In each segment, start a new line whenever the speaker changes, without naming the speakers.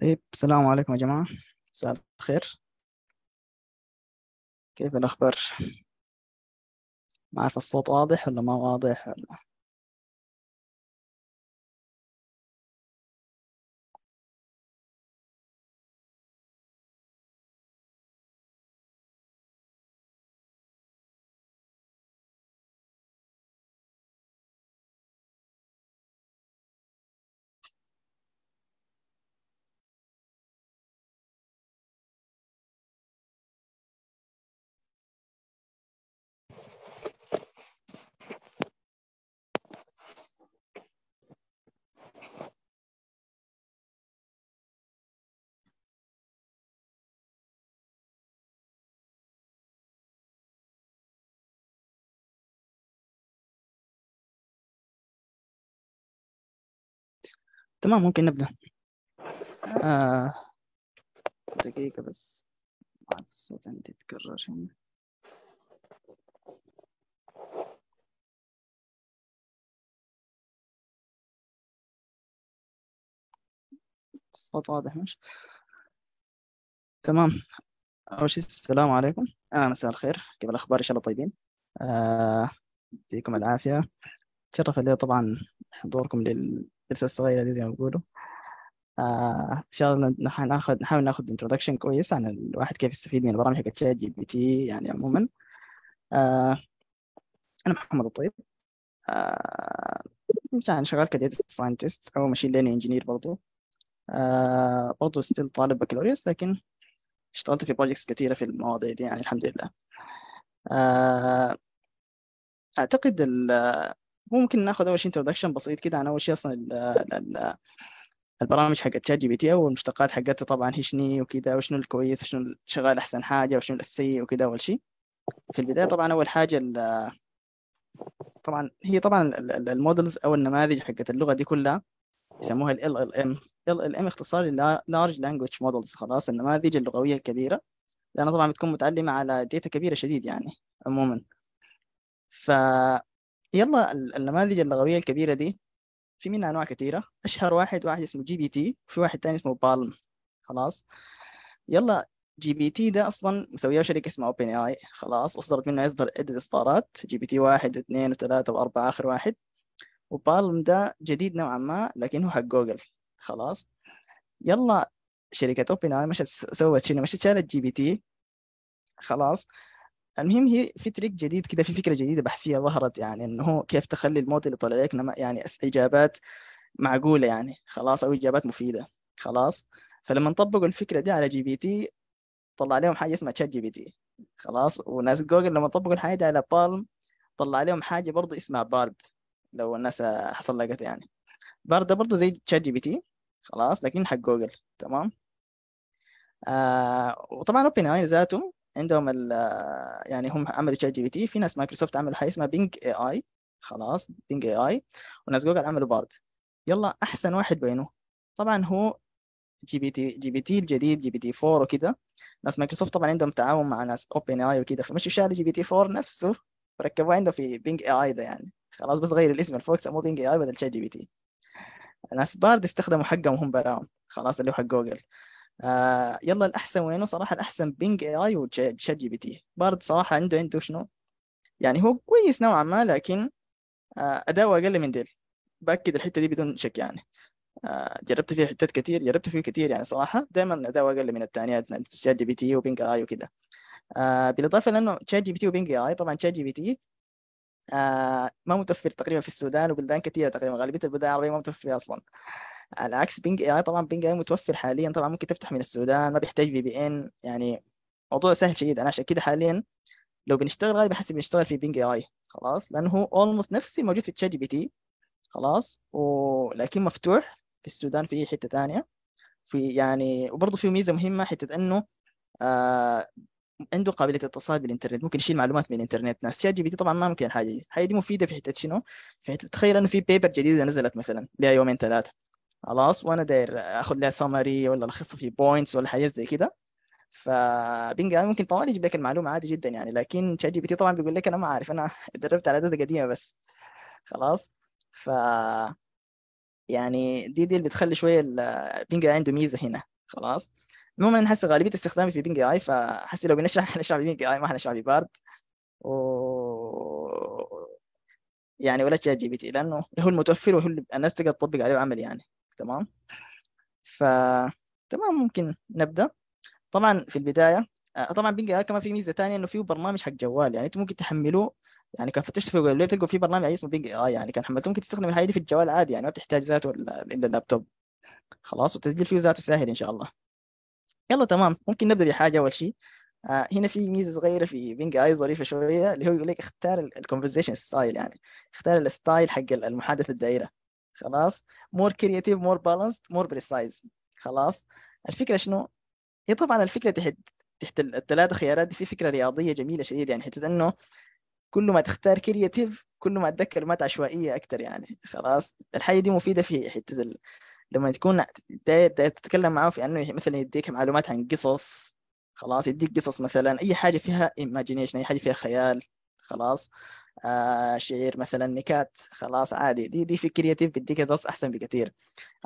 طيب السلام عليكم يا جماعة مساء الخير كيف الأخبار؟ ما أعرف الصوت واضح ولا ما واضح ولا تمام ممكن نبدأ آه, آه. دقيقة بس الصوت عندي يتكرر هنا الصوت واضح مش تمام أول شيء السلام عليكم آه مساء الخير كيف الأخبار إن شاء الله طيبين
آه يعطيكم العافية تشرف لي طبعا حضوركم لل الكرسة الصغيرة دي زي ما بيقولوا آه، ان شاء الله ناخذ نحاول ناخذ انتروداكشن كويس عن الواحد كيف يستفيد من البرامج حقت شات جي بي تي يعني عموما آه انا محمد الطيب آه يعني شغال كديتا ساينتست او ماشين ليرنينج انجينير برضو آه برضو ستيل طالب بكالوريوس لكن اشتغلت في بروجكتس كثيره في المواضيع دي يعني الحمد لله آه اعتقد ممكن ناخذ اول شيء انتروداكشن بسيط كده عن اول شيء اصلا ال ال البرامج حقت شات جي بي تي او المشتقات حقتها طبعا هي شنو وكده وشنو الكويس وشنو شغال احسن حاجه وشنو السيء وكده اول شيء في البدايه طبعا اول حاجه طبعا هي طبعا المودلز او النماذج حقت اللغه دي كلها يسموها ال ال ام ال ال ام اختصار ل large مودلز خلاص النماذج اللغويه الكبيره لانها طبعا بتكون متعلمه على داتا كبيره شديد يعني عموما ف يلا النماذج اللغوية الكبيرة دي في منها أنواع كثيرة أشهر واحد واحد اسمه جي بي تي وفي واحد تاني اسمه بالم خلاص يلا جي بي تي ده اصلا مسويه شركه اسمها اوبن اي خلاص اصدرت منه اصدر عده اصدارات جي بي تي واحد واثنين وثلاثه واربعه اخر واحد وبالم ده جديد نوعا ما لكنه حق جوجل خلاص يلا شركه اوبن اي مشت سوت شنو مشت شالت جي بي تي خلاص المهم هي في تريك جديد كده في فكره جديده بحثيه ظهرت يعني انه كيف تخلي الموديل يطلع لك يعني اجابات معقوله يعني خلاص او اجابات مفيده خلاص فلما طبقوا الفكره دي على جي بي تي طلع لهم حاجه اسمها تشات جي بي تي خلاص وناس جوجل لما طبقوا الحاجه دي على بالم طلع لهم حاجه برضه اسمها بارد لو الناس حصل لقت يعني بارد ده برضه زي تشات جي بي تي خلاص لكن حق جوجل تمام آه وطبعا اوبن اي ذاته عندهم ال يعني هم عملوا شات جي بي تي في ناس مايكروسوفت عملوا حاجه اسمها بينج اي اي خلاص بينج اي اي وناس جوجل عملوا بارد يلا احسن واحد بينه طبعا هو جي بي تي جي بي تي الجديد جي بي تي 4 وكده ناس مايكروسوفت طبعا عندهم تعاون مع ناس اوبن اي وكده فمشوا شالوا جي بي تي 4 نفسه وركبوه عنده في بينج اي اي ده يعني خلاص بس غير الاسم الفوق سموه بينج اي اي بدل شات جي بي تي ناس بارد استخدموا حقهم هم براهم خلاص اللي هو حق جوجل آه يلا الاحسن وينه صراحه الاحسن بينج اي اي وشات جي بي تي بارد صراحه عنده عنده شنو يعني هو كويس نوعا ما لكن آه اداؤه اقل من ديل باكد الحته دي بدون شك يعني آه، جربت فيه حتات كتير جربت فيه كتير يعني صراحه دائما اداؤه اقل من الثانيات شات جي بي تي وبينج اي وكذا بالاضافه لانه شات جي بي تي وبينج اي طبعا شات جي بي تي ما متوفر تقريبا في السودان وبلدان كثيره تقريبا غالبيه البلدان العربيه ما متوفر اصلا على عكس بينج اي يعني طبعا بينج اي متوفر حاليا طبعا ممكن تفتح من السودان ما بيحتاج في بي ان يعني موضوع سهل شديد انا عشان كده حاليا لو بنشتغل غالبا حسب بنشتغل في بينج اي خلاص لانه هو اولموست نفسي موجود في تشات جي بي تي خلاص ولكن مفتوح في السودان في حته ثانيه في يعني وبرضه في ميزه مهمه حته انه آه عنده قابليه اتصال بالانترنت ممكن يشيل معلومات من الانترنت ناس شات جي بي تي طبعا ما ممكن حاجه دي دي مفيده في حته شنو في حته تخيل انه في بيبر جديده نزلت مثلا لها يومين ثلاثه خلاص وانا داير اخد لها سمري ولا الخصها في بوينتس ولا حاجات زي كده فبنجا اي ممكن طبعا يجيب لك المعلومه عادي جدا يعني لكن شات جي بي تي طبعا بيقول لك انا ما عارف انا اتدربت على داتا قديمه بس خلاص ف يعني دي دي اللي بتخلي شويه البينج اي عنده ميزه هنا خلاص المهم انا حاسس غالبيه استخدامي في بنج اي فحاسس لو بنشرح حنشرح بينج اي ما حنشرح ببارد و... يعني ولا تشات جي بي تي لانه هو المتوفر وهو الناس تقدر تطبق عليه وعمل يعني تمام ف تمام ممكن نبدا طبعا في البدايه آه، طبعا بينجا كمان في ميزه ثانيه انه فيه برنامج حق جوال يعني انت ممكن تحملوه يعني كان فتشت في جوجل تلقوا في برنامج اسمه بينج اي آه، يعني كان حملته ممكن تستخدم الحاجه دي في الجوال عادي يعني ما بتحتاج ذاته الا اللابتوب خلاص والتسجيل فيه ذاته سهل ان شاء الله يلا تمام ممكن نبدا بحاجه اول شيء آه، هنا في ميزه صغيره في بينج اي ظريفه شويه اللي هو يقول لك اختار الكونفرزيشن ستايل يعني اختار الستايل حق المحادثه الدائره خلاص مور كرياتيف مور بالانسد مور بريسايز خلاص الفكره شنو هي طبعا الفكره تحت تحت الثلاثه خيارات دي في فكره رياضيه جميله شديد يعني حته انه كل ما تختار كرياتيف كل ما تذكر مات عشوائيه اكثر يعني خلاص الحاجه دي مفيده في حته ال... لما تكون تتكلم معه في انه مثلا يديك معلومات عن قصص خلاص يديك قصص مثلا اي حاجه فيها ايماجينيشن اي حاجه فيها خيال خلاص آه، شعير مثلا نكات خلاص عادي دي دي في كرياتيف بديك ريزلتس احسن بكثير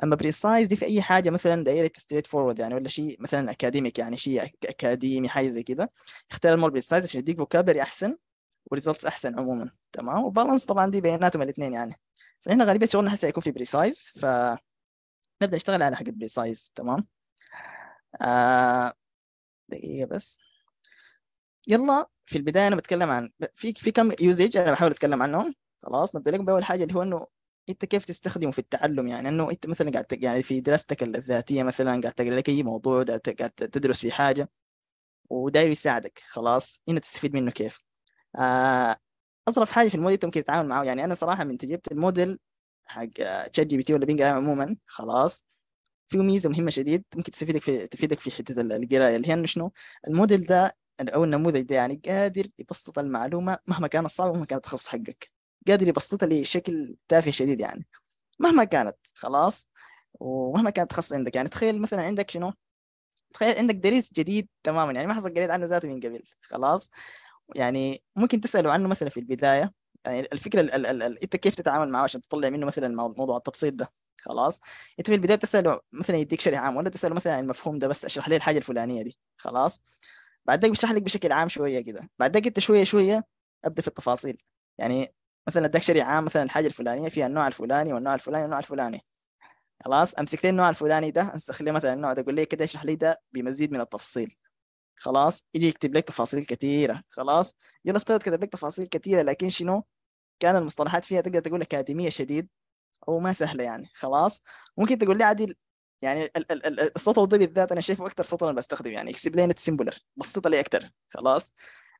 اما بريسايز دي في اي حاجه مثلا دايركت ستريت فورورد يعني ولا شيء مثلا اكاديميك يعني شيء اكاديمي حاجه زي كده اختار المور بريسايز عشان يديك فوكابري احسن وريزلتس احسن عموما تمام وبالانس طبعا دي بيناتهم الاثنين يعني فاحنا غالبيه شغلنا هسه يكون في بريسايز ف نبدا نشتغل على حق بريسايز تمام آه دقيقه بس يلا في البدايه انا بتكلم عن في في كم يوزج انا بحاول اتكلم عنهم خلاص نبدا لكم باول حاجه اللي هو انه انت كيف تستخدمه في التعلم يعني انه انت مثلا قاعد يعني في دراستك الذاتيه مثلا قاعد تقرا لك اي موضوع قاعد تدرس في حاجه وداير يساعدك خلاص هنا تستفيد منه كيف اصرف آه، حاجه في الموديل ممكن تتعامل معه يعني انا صراحه من تجربه الموديل حق تشات جي بي تي ولا بينج عموما خلاص في ميزه مهمه شديد ممكن تستفيدك في تفيدك في حته القرايه اللي هي انه شنو الموديل ده او النموذج ده يعني قادر يبسط المعلومه مهما كانت صعبه ومهما كانت تخص حقك قادر يبسطها لشكل تافه شديد يعني مهما كانت خلاص ومهما كانت تخص عندك يعني تخيل مثلا عندك شنو تخيل عندك دريس جديد تماما يعني ما حصل قريت عنه ذاته من قبل خلاص يعني ممكن تساله عنه مثلا في البدايه يعني الفكره ال ال ال ال انت كيف تتعامل معه عشان تطلع منه مثلا موضوع التبسيط ده خلاص انت في البدايه بتساله مثلا يديك شرح عام ولا تساله مثلا عن المفهوم ده بس اشرح لي الحاجه الفلانيه دي خلاص بعدين بشرح لك بشكل عام شويه كده بعدين انت شويه شويه ابدا في التفاصيل يعني مثلا اداك شريعه عام مثلا الحاجه الفلانيه فيها النوع الفلاني والنوع الفلاني والنوع الفلاني خلاص امسك لي النوع الفلاني ده انسخ لي مثلا النوع ده اقول لي كده اشرح لي ده بمزيد من التفصيل خلاص يجي يكتب لك تفاصيل كثيره خلاص يلا افترض كتب لك تفاصيل كثيره لكن شنو كان المصطلحات فيها تقدر تقول اكاديميه شديد او ما سهله يعني خلاص ممكن تقول لي عادي يعني السطر ده بالذات انا شايفه اكثر سطر انا بستخدمه يعني اكسبلين سيمبلر بسط لي اكثر خلاص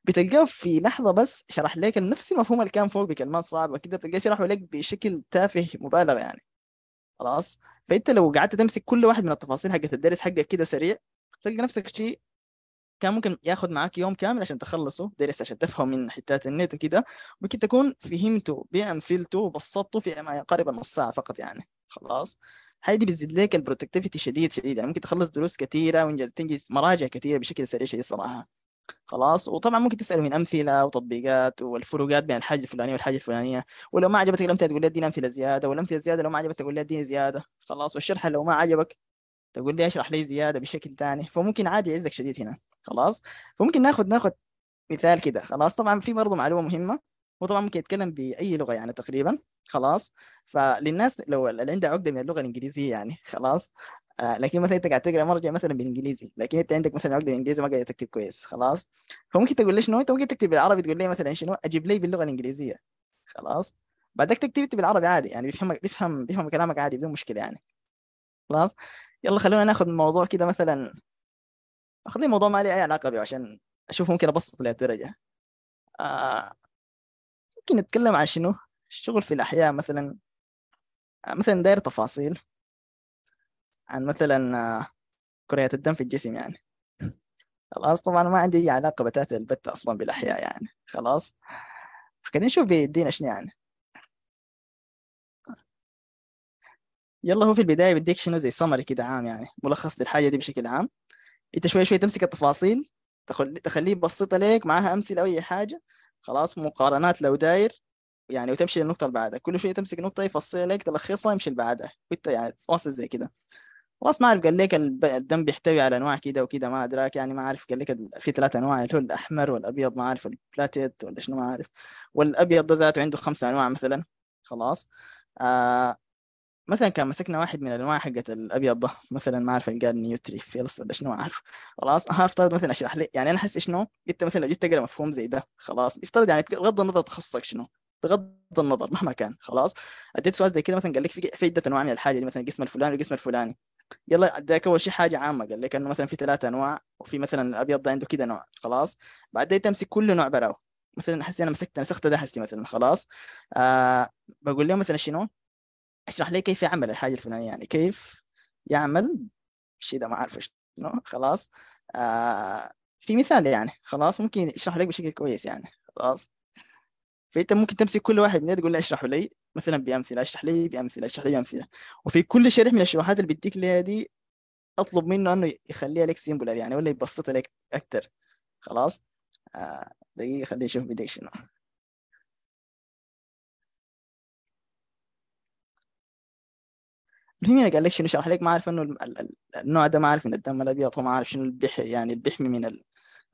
بتلقاه في لحظه بس شرح لك نفس المفهوم اللي كان فوق بكلمات صعبه كده بتلقاه شرحه لك بشكل تافه مبالغه يعني خلاص فانت لو قعدت تمسك كل واحد من التفاصيل حقت الدرس حقك كده سريع تلقى نفسك شيء كان ممكن ياخذ معاك يوم كامل عشان تخلصه درس عشان تفهم من حتات النت وكده ممكن تكون فهمته بامثلته وبسطته في ما يقارب النص ساعه فقط يعني خلاص هاي دي بتزيد لك البروتكتيفيتي شديد شديد يعني ممكن تخلص دروس كثيره وانجز تنجز مراجع كثيره بشكل سريع شديد صراحه خلاص وطبعا ممكن تسال من امثله وتطبيقات والفروقات بين الحاجه الفلانيه والحاجه الفلانيه ولو ما عجبتك الامثله تقول لي اديني امثله زياده والامثله زياده لو ما عجبتك تقول لي اديني زياده خلاص والشرح لو ما عجبك تقول لي اشرح لي زياده بشكل ثاني فممكن عادي يعزك شديد هنا خلاص فممكن ناخذ ناخذ مثال كده خلاص طبعا في برضه معلومه مهمه هو طبعا ممكن يتكلم باي لغه يعني تقريبا خلاص فللناس لو اللي عنده عقده من اللغه الانجليزيه يعني خلاص آه، لكن مثلا انت قاعد تقرا مرجع مثلا بالانجليزي لكن انت عندك مثلا عقده بالانجليزي ما قاعد تكتب كويس خلاص فممكن تقول لي شنو انت ممكن تكتب بالعربي تقول لي مثلا شنو اجيب لي باللغه الانجليزيه خلاص بعدك تكتب انت بالعربي عادي يعني بيفهم بيفهم بيفهم كلامك عادي بدون مشكله يعني خلاص يلا خلونا ناخذ الموضوع كده مثلا خلي موضوع ما لي اي علاقه به عشان اشوف ممكن ابسط للدرجه آه ممكن نتكلم عن شنو الشغل في الأحياء مثلا آه، مثلا داير تفاصيل عن مثلا آه، كريات الدم في الجسم يعني خلاص طبعا ما عندي أي علاقة بتاتا البتة أصلا بالأحياء يعني خلاص فكده نشوف بيدينا شنو يعني يلا هو في البداية بديك شنو زي سمري كده عام يعني ملخص للحاجة دي بشكل عام انت شوي شوي تمسك التفاصيل تخليه يبسطها لك معاها امثله او اي حاجه خلاص مقارنات لو داير يعني وتمشي للنقطة اللي بعدها كل شوية تمسك نقطة يفصلها لك تلخصها يمشي اللي بعدها وانت يعني واصل زي كده خلاص ما عارف قال لك الدم بيحتوي على انواع كده وكده ما ادراك يعني ما عارف قال لك في ثلاث انواع اللي هو الاحمر والابيض ما عارف البلاتيت ولا شنو ما عارف والابيض ده ذاته عنده خمس انواع مثلا خلاص آه مثلا كان مسكنا واحد من الانواع حقت الابيض ده مثلا ما اعرف قال نيوتري فيلس ولا شنو عارف خلاص هفترض مثلا اشرح لي يعني انا احس شنو انت مثلا لو جيت تقرا مفهوم زي ده خلاص افترض يعني بغض النظر تخصصك شنو بغض النظر مهما كان خلاص اديت سؤال زي كده مثلا قال لك في عده انواع من الحاجه دي مثلا القسم الفلاني والقسم الفلاني يلا اديك اول شيء حاجه عامه قال لك انه مثلا في ثلاث انواع وفي مثلا الابيض ده عنده كده نوع خلاص بعدين تمسك كل نوع براو مثلا احس انا مسكت نسخت ده حسي مثلا خلاص آه بقول لهم مثلا شنو اشرح لي كيف يعمل الحاجه الفلانيه يعني كيف يعمل الشيء ده ما اعرف شنو خلاص آه، في مثال يعني خلاص ممكن يشرح لك بشكل كويس يعني خلاص فانت ممكن تمسك كل واحد منها تقول له اشرح لي مثلا بامثله اشرح لي بامثله اشرح لي بامثله وفي كل شرح من الشروحات اللي بديك لي دي اطلب منه انه يخليها لك سيمبلر يعني ولا يبسطها لك
اكثر خلاص آه، دقيقه خليني اشوف بديك شنو
مين قال لك شنو شرح لك ما عارف انه النوع ده ما عارف من الدم الابيض وما عارف شنو البح يعني بيحمي من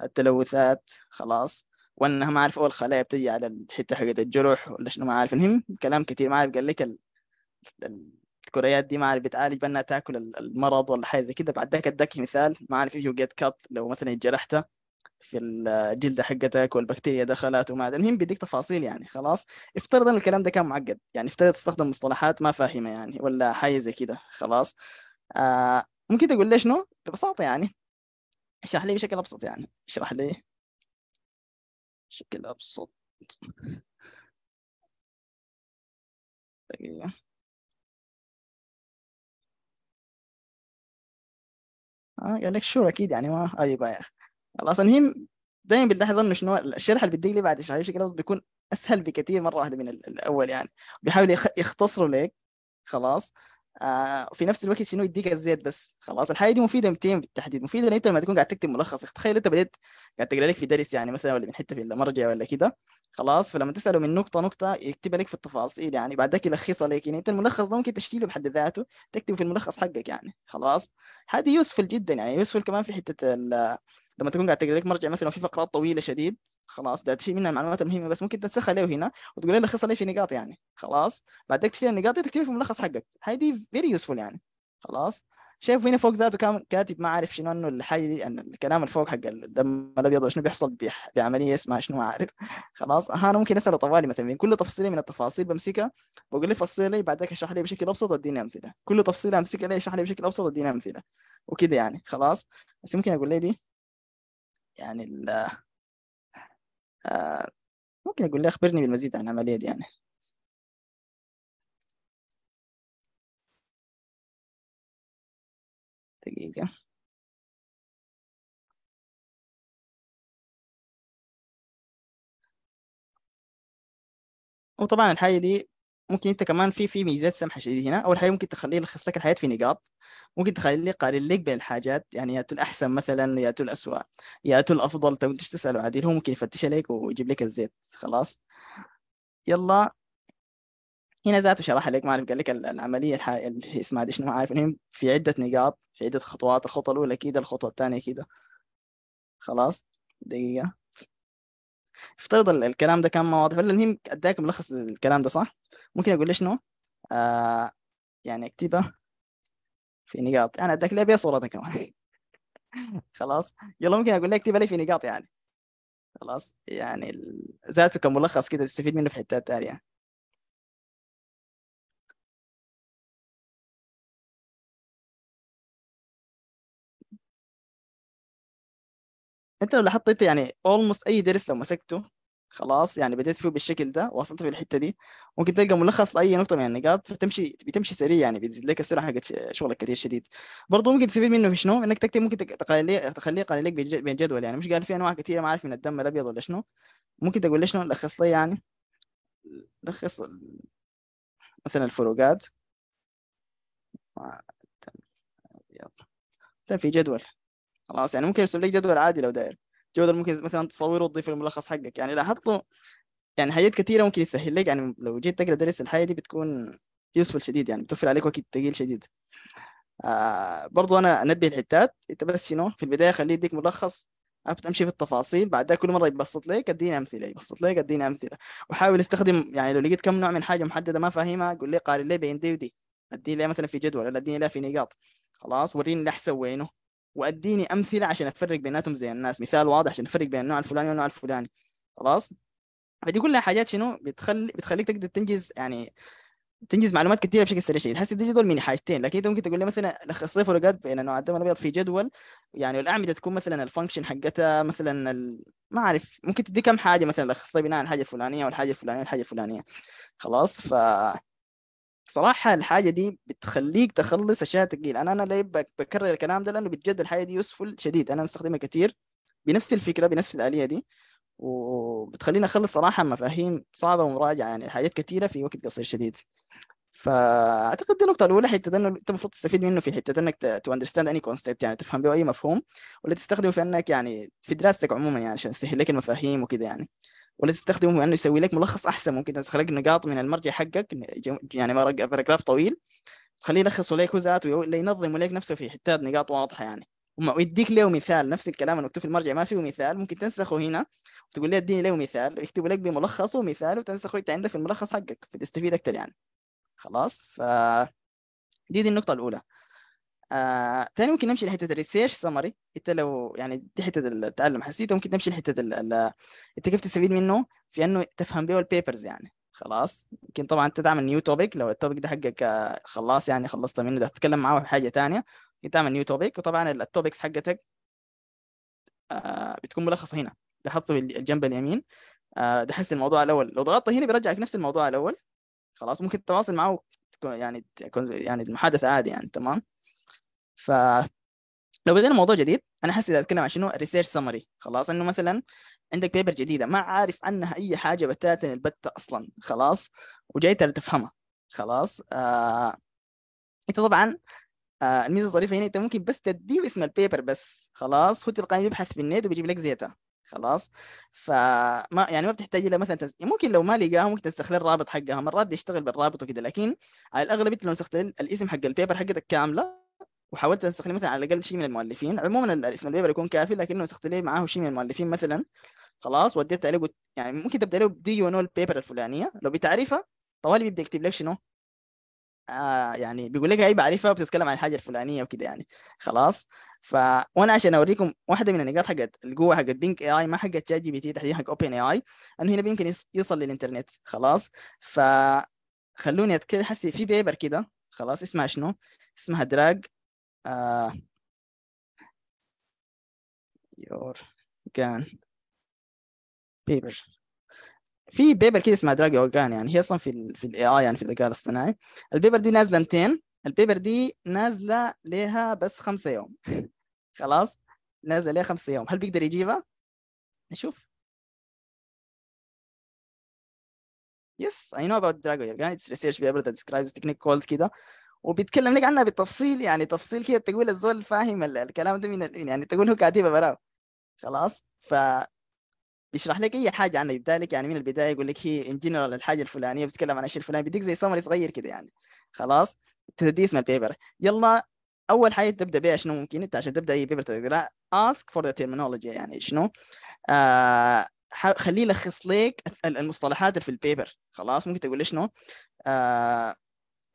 التلوثات خلاص وانها ما عارف اول خلايا بتجي على الحته حقت الجرح ولا شنو ما عارف المهم كلام كثير ما عارف قال لك ال... الكريات دي ما عارف بتعالج بانها تاكل المرض ولا حاجه زي كده بعد ذاك اداك مثال ما عارف ايش جيت كات لو مثلا جرحته في الجلده حقتك والبكتيريا دخلت وما المهم بديك تفاصيل يعني خلاص افترض ان الكلام ده كان معقد يعني افترض تستخدم مصطلحات ما فاهمه يعني ولا حاجه زي كده خلاص آه ممكن تقول ليش نو ببساطه يعني اشرح لي بشكل
ابسط يعني اشرح لي بشكل ابسط دقيقه اه قال لك شور اكيد يعني ما ايوه يا اخي
خلاص المهم يعني دايما بتلاحظ انه شنو الشرح اللي بيديه بعد شرح كده بيكون اسهل بكثير مره واحده من الاول يعني بيحاول يختصره لك خلاص آه نفس الوقت شنو يديك الزيت بس خلاص الحاجه دي مفيده 200 بالتحديد مفيده انت لما تكون قاعد تكتب ملخص يعني تخيل انت بديت قاعد تقرا لك في درس يعني مثلا ولا من حته في المرجع ولا كده خلاص فلما تساله من نقطه نقطه يكتب لك في التفاصيل يعني بعد ذاك يلخصها لك يعني انت الملخص ده ممكن تشيله بحد ذاته تكتبه في الملخص حقك يعني خلاص هذه يوسف جدا يعني يوسف كمان في حته لما تكون قاعد تقرا لك مرجع مثلا في فقرات طويله شديد خلاص ده تشيل منها المعلومات المهمه بس ممكن تنسخها له هنا وتقول له لخصها لي في نقاط يعني خلاص بعدك تشيل النقاط دي تكتبها في الملخص حقك هذه فيري يوسفول يعني خلاص شايف هنا فوق ذاته كان كاتب ما عارف شنو انه الحاجه دي أن الكلام الفوق حق الدم الابيض شنو بيحصل بعمليه اسمها شنو عارف خلاص انا ممكن اساله طوالي مثلا من كل تفصيله من التفاصيل بمسكها بقول له فصل لي بعدك اشرح لي بشكل ابسط واديني امثله كل تفصيله امسكها لي اشرح لي بشكل ابسط واديني امثله وكده يعني خلاص بس ممكن اقول لي دي
يعني ال آه، ممكن اقول له اخبرني بالمزيد عن العمليه دي يعني دقيقه وطبعا الحاجه دي ممكن انت كمان في في ميزات سمحه شديد هنا اول حاجه ممكن تخليه يلخص لك
الحياه في نقاط ممكن تخليه قارن لك بين الحاجات يعني يا الاحسن مثلا يا الاسوء يا الافضل طيب انت مش تساله عادل هو ممكن يفتش عليك ويجيب لك الزيت خلاص يلا هنا ذاته شرح لك ما اعرف قال لك العمليه الح... اللي اسمها ايش ما عارف المهم في عده نقاط في عده خطوات الخطوه الاولى كده الخطوه الثانيه كده خلاص دقيقه افترض الكلام ده كان ما واضح ولا المهم اداك ملخص للكلام ده صح ممكن اقول ليش شنو آه يعني اكتبها في نقاط انا اداك ليه صورتها كمان خلاص يلا ممكن اقول
لك اكتبها لي في نقاط يعني خلاص يعني ذاته كملخص كده تستفيد منه في حتات ثانيه انت لو حطيت يعني اولموست اي درس لو مسكته خلاص يعني بديت فيه بالشكل ده
واصلت في الحته دي ممكن تلقى ملخص لاي نقطه من النقاط فتمشي بتمشي سريع يعني بتزيد لك السرعه حقت شغلك كثير شديد برضه ممكن تستفيد منه في شنو انك تكتب ممكن تخليه تخليه قليل لك بين جدول يعني مش قال في انواع كثيره ما عارف من الدم الابيض ولا شنو ممكن تقول لي شنو لخص لي يعني لخص مثلا الفروقات طيب، في جدول خلاص يعني ممكن يرسم لك جدول عادي لو داير جدول ممكن مثلا تصوره وتضيف الملخص حقك يعني لاحظته يعني حاجات كثيره ممكن يسهل لك يعني لو جيت تقرا درس الحاجه دي بتكون يوسفل شديد يعني بتوفر عليك وقت ثقيل شديد آه برضو انا انبه الحتات انت بس شنو في البدايه خليه يديك ملخص تمشي في التفاصيل بعدها كل مره يبسط لك اديني امثله يبسط لك اديني امثله وحاول استخدم يعني لو لقيت كم نوع من حاجه محدده ما فاهمها قول لي قارن لي بين دي ودي اديني لي مثلا في جدول ولا اديني لي في نقاط خلاص وريني اللي احسن وينه واديني امثله عشان افرق بيناتهم زي الناس مثال واضح عشان افرق بين النوع الفلاني والنوع الفلاني خلاص فدي كلها حاجات شنو بتخلي بتخليك تقدر تنجز يعني تنجز معلومات كثيره بشكل سريع شديد هسه الجدول من حاجتين لكن انت ممكن تقول لي مثلا لخص لي فروقات بين انواع الدم الابيض في جدول يعني الاعمده تكون مثلا الفانكشن حقتها مثلا ال... ما اعرف ممكن تدي كم حاجه مثلا لخص لي بناء على الحاجه الفلانيه والحاجه الفلانيه والحاجه الفلانيه خلاص ف صراحة الحاجة دي بتخليك تخلص أشياء تقيلة أنا أنا ليه بكرر الكلام ده لأنه بجد الحاجة دي يوسفل شديد أنا بستخدمها كثير بنفس الفكرة بنفس الآلية دي وبتخليني أخلص صراحة مفاهيم صعبة ومراجعة يعني حاجات كثيرة في وقت قصير شديد فاعتقد دي النقطه الاولى حته انه انت المفروض تستفيد منه في حته انك تو اندرستاند اني كونسبت يعني تفهم به اي مفهوم ولا تستخدمه في انك يعني في دراستك عموما يعني عشان تسهل لك المفاهيم وكده يعني ولا تستخدمه انه يسوي لك ملخص احسن ممكن تنسخ لك نقاط من المرجع حقك يعني باراجراف طويل تخليه يلخص لك ولا وينظم لك نفسه في حتات نقاط واضحه يعني ويديك له مثال نفس الكلام المكتوب في المرجع ما فيه مثال ممكن تنسخه هنا وتقول له اديني له مثال ويكتب لك بملخصه ومثال وتنسخه انت عندك في الملخص حقك فتستفيد اكثر يعني خلاص ف دي دي النقطه الاولى آه، تاني ممكن نمشي لحته الريسيرش سمري انت لو يعني دي حته التعلم حسيته ممكن تمشي لحته انت كيف تستفيد منه في انه تفهم بيه البيبرز يعني خلاص ممكن طبعا انت تعمل نيو توبيك لو التوبيك ده حقك آه، خلاص يعني خلصت منه ده تتكلم معاه في حاجه تانية ممكن تعمل نيو توبيك وطبعا التوبكس حقتك آه، بتكون ملخصه هنا ده حطه الجنب اليمين آه، ده حس الموضوع الاول لو ضغطت هنا بيرجعك نفس الموضوع الاول خلاص ممكن تتواصل معه يعني يعني المحادثه عادي يعني تمام ف لو بدينا موضوع جديد انا حاسس اذا اتكلم عن شنو ريسيرش سمري خلاص انه مثلا عندك بيبر جديده ما عارف عنها اي حاجه بتاتا البته اصلا خلاص وجاي ترى تفهمها خلاص آه... انت طبعا آه الميزه الظريفه هنا انت ممكن بس تديه اسم البيبر بس خلاص هو تلقائيا بيبحث في النت وبيجيب لك زيتها خلاص فما يعني ما بتحتاج الى مثلا تز... ممكن لو ما لقاها ممكن تستخدم الرابط حقها مرات بيشتغل بالرابط وكده لكن على الاغلب انت لو استخدمت الاسم حق البيبر حقتك كامله وحاولت استخدم مثلا على الاقل شيء من المؤلفين عموما الاسم البيبر يكون كافي لكنه استخدم معاه شيء من المؤلفين مثلا خلاص وديت عليه قلت يعني ممكن تبدا له دي يو نو البيبر الفلانيه لو بتعرفها طوالي بيبدا يكتب لك شنو آه يعني بيقول لك هي بعرفها وبتتكلم عن الحاجه الفلانيه وكده يعني خلاص ف وانا عشان اوريكم واحده من النقاط حقت القوه حقت بينك اي اي ما حقت شات جي بي تي تحديدا حق اوبن اي اي انه هنا بيمكن يصل للانترنت خلاص ف خلوني اتكلم حسي في بيبر كده خلاص اسمها شنو؟
اسمها دراج آه. your gun paper في بيبر كده اسمها دراج
اورجان يعني هي اصلا في ال في الاي اي يعني في الذكاء الاصطناعي البيبر دي نازله 200 البيبر دي
نازله ليها بس خمسة يوم خلاص نازله ليها خمسة يوم هل بيقدر يجيبها؟ نشوف يس I know about Drago Yorgan. It's research paper that describes a technique called كده وبيتكلم لك عنها
بالتفصيل يعني تفصيل كده تقول الزول فاهم الكلام ده من يعني تقول هو كاتبه براه خلاص ف بيشرح لك اي حاجه عنها يبدا لك يعني من البدايه يقول لك هي ان جنرال الحاجه الفلانيه بتتكلم عن الشيء الفلاني بيديك زي سمري صغير كده يعني خلاص تدي اسم البيبر يلا اول حاجه تبدا بها شنو ممكن انت عشان تبدا اي بيبر تقرا اسك فور ذا ترمينولوجي يعني شنو آه خليه يلخص لك المصطلحات اللي في البيبر خلاص ممكن تقول لي شنو آه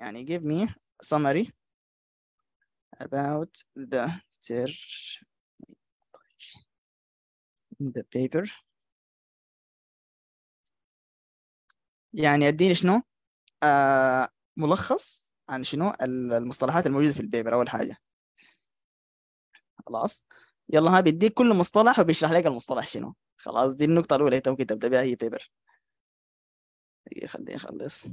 يعني give me summary
about the terminology in the paper يعني اديني شنو آه، ملخص عن شنو المصطلحات الموجودة
في البيبر أول حاجة خلاص يلا ها بيديك كل مصطلح
وبيشرح لك المصطلح شنو خلاص دي النقطة الأولى أنت ممكن تبدأ بها هي بيبر خليني أخلص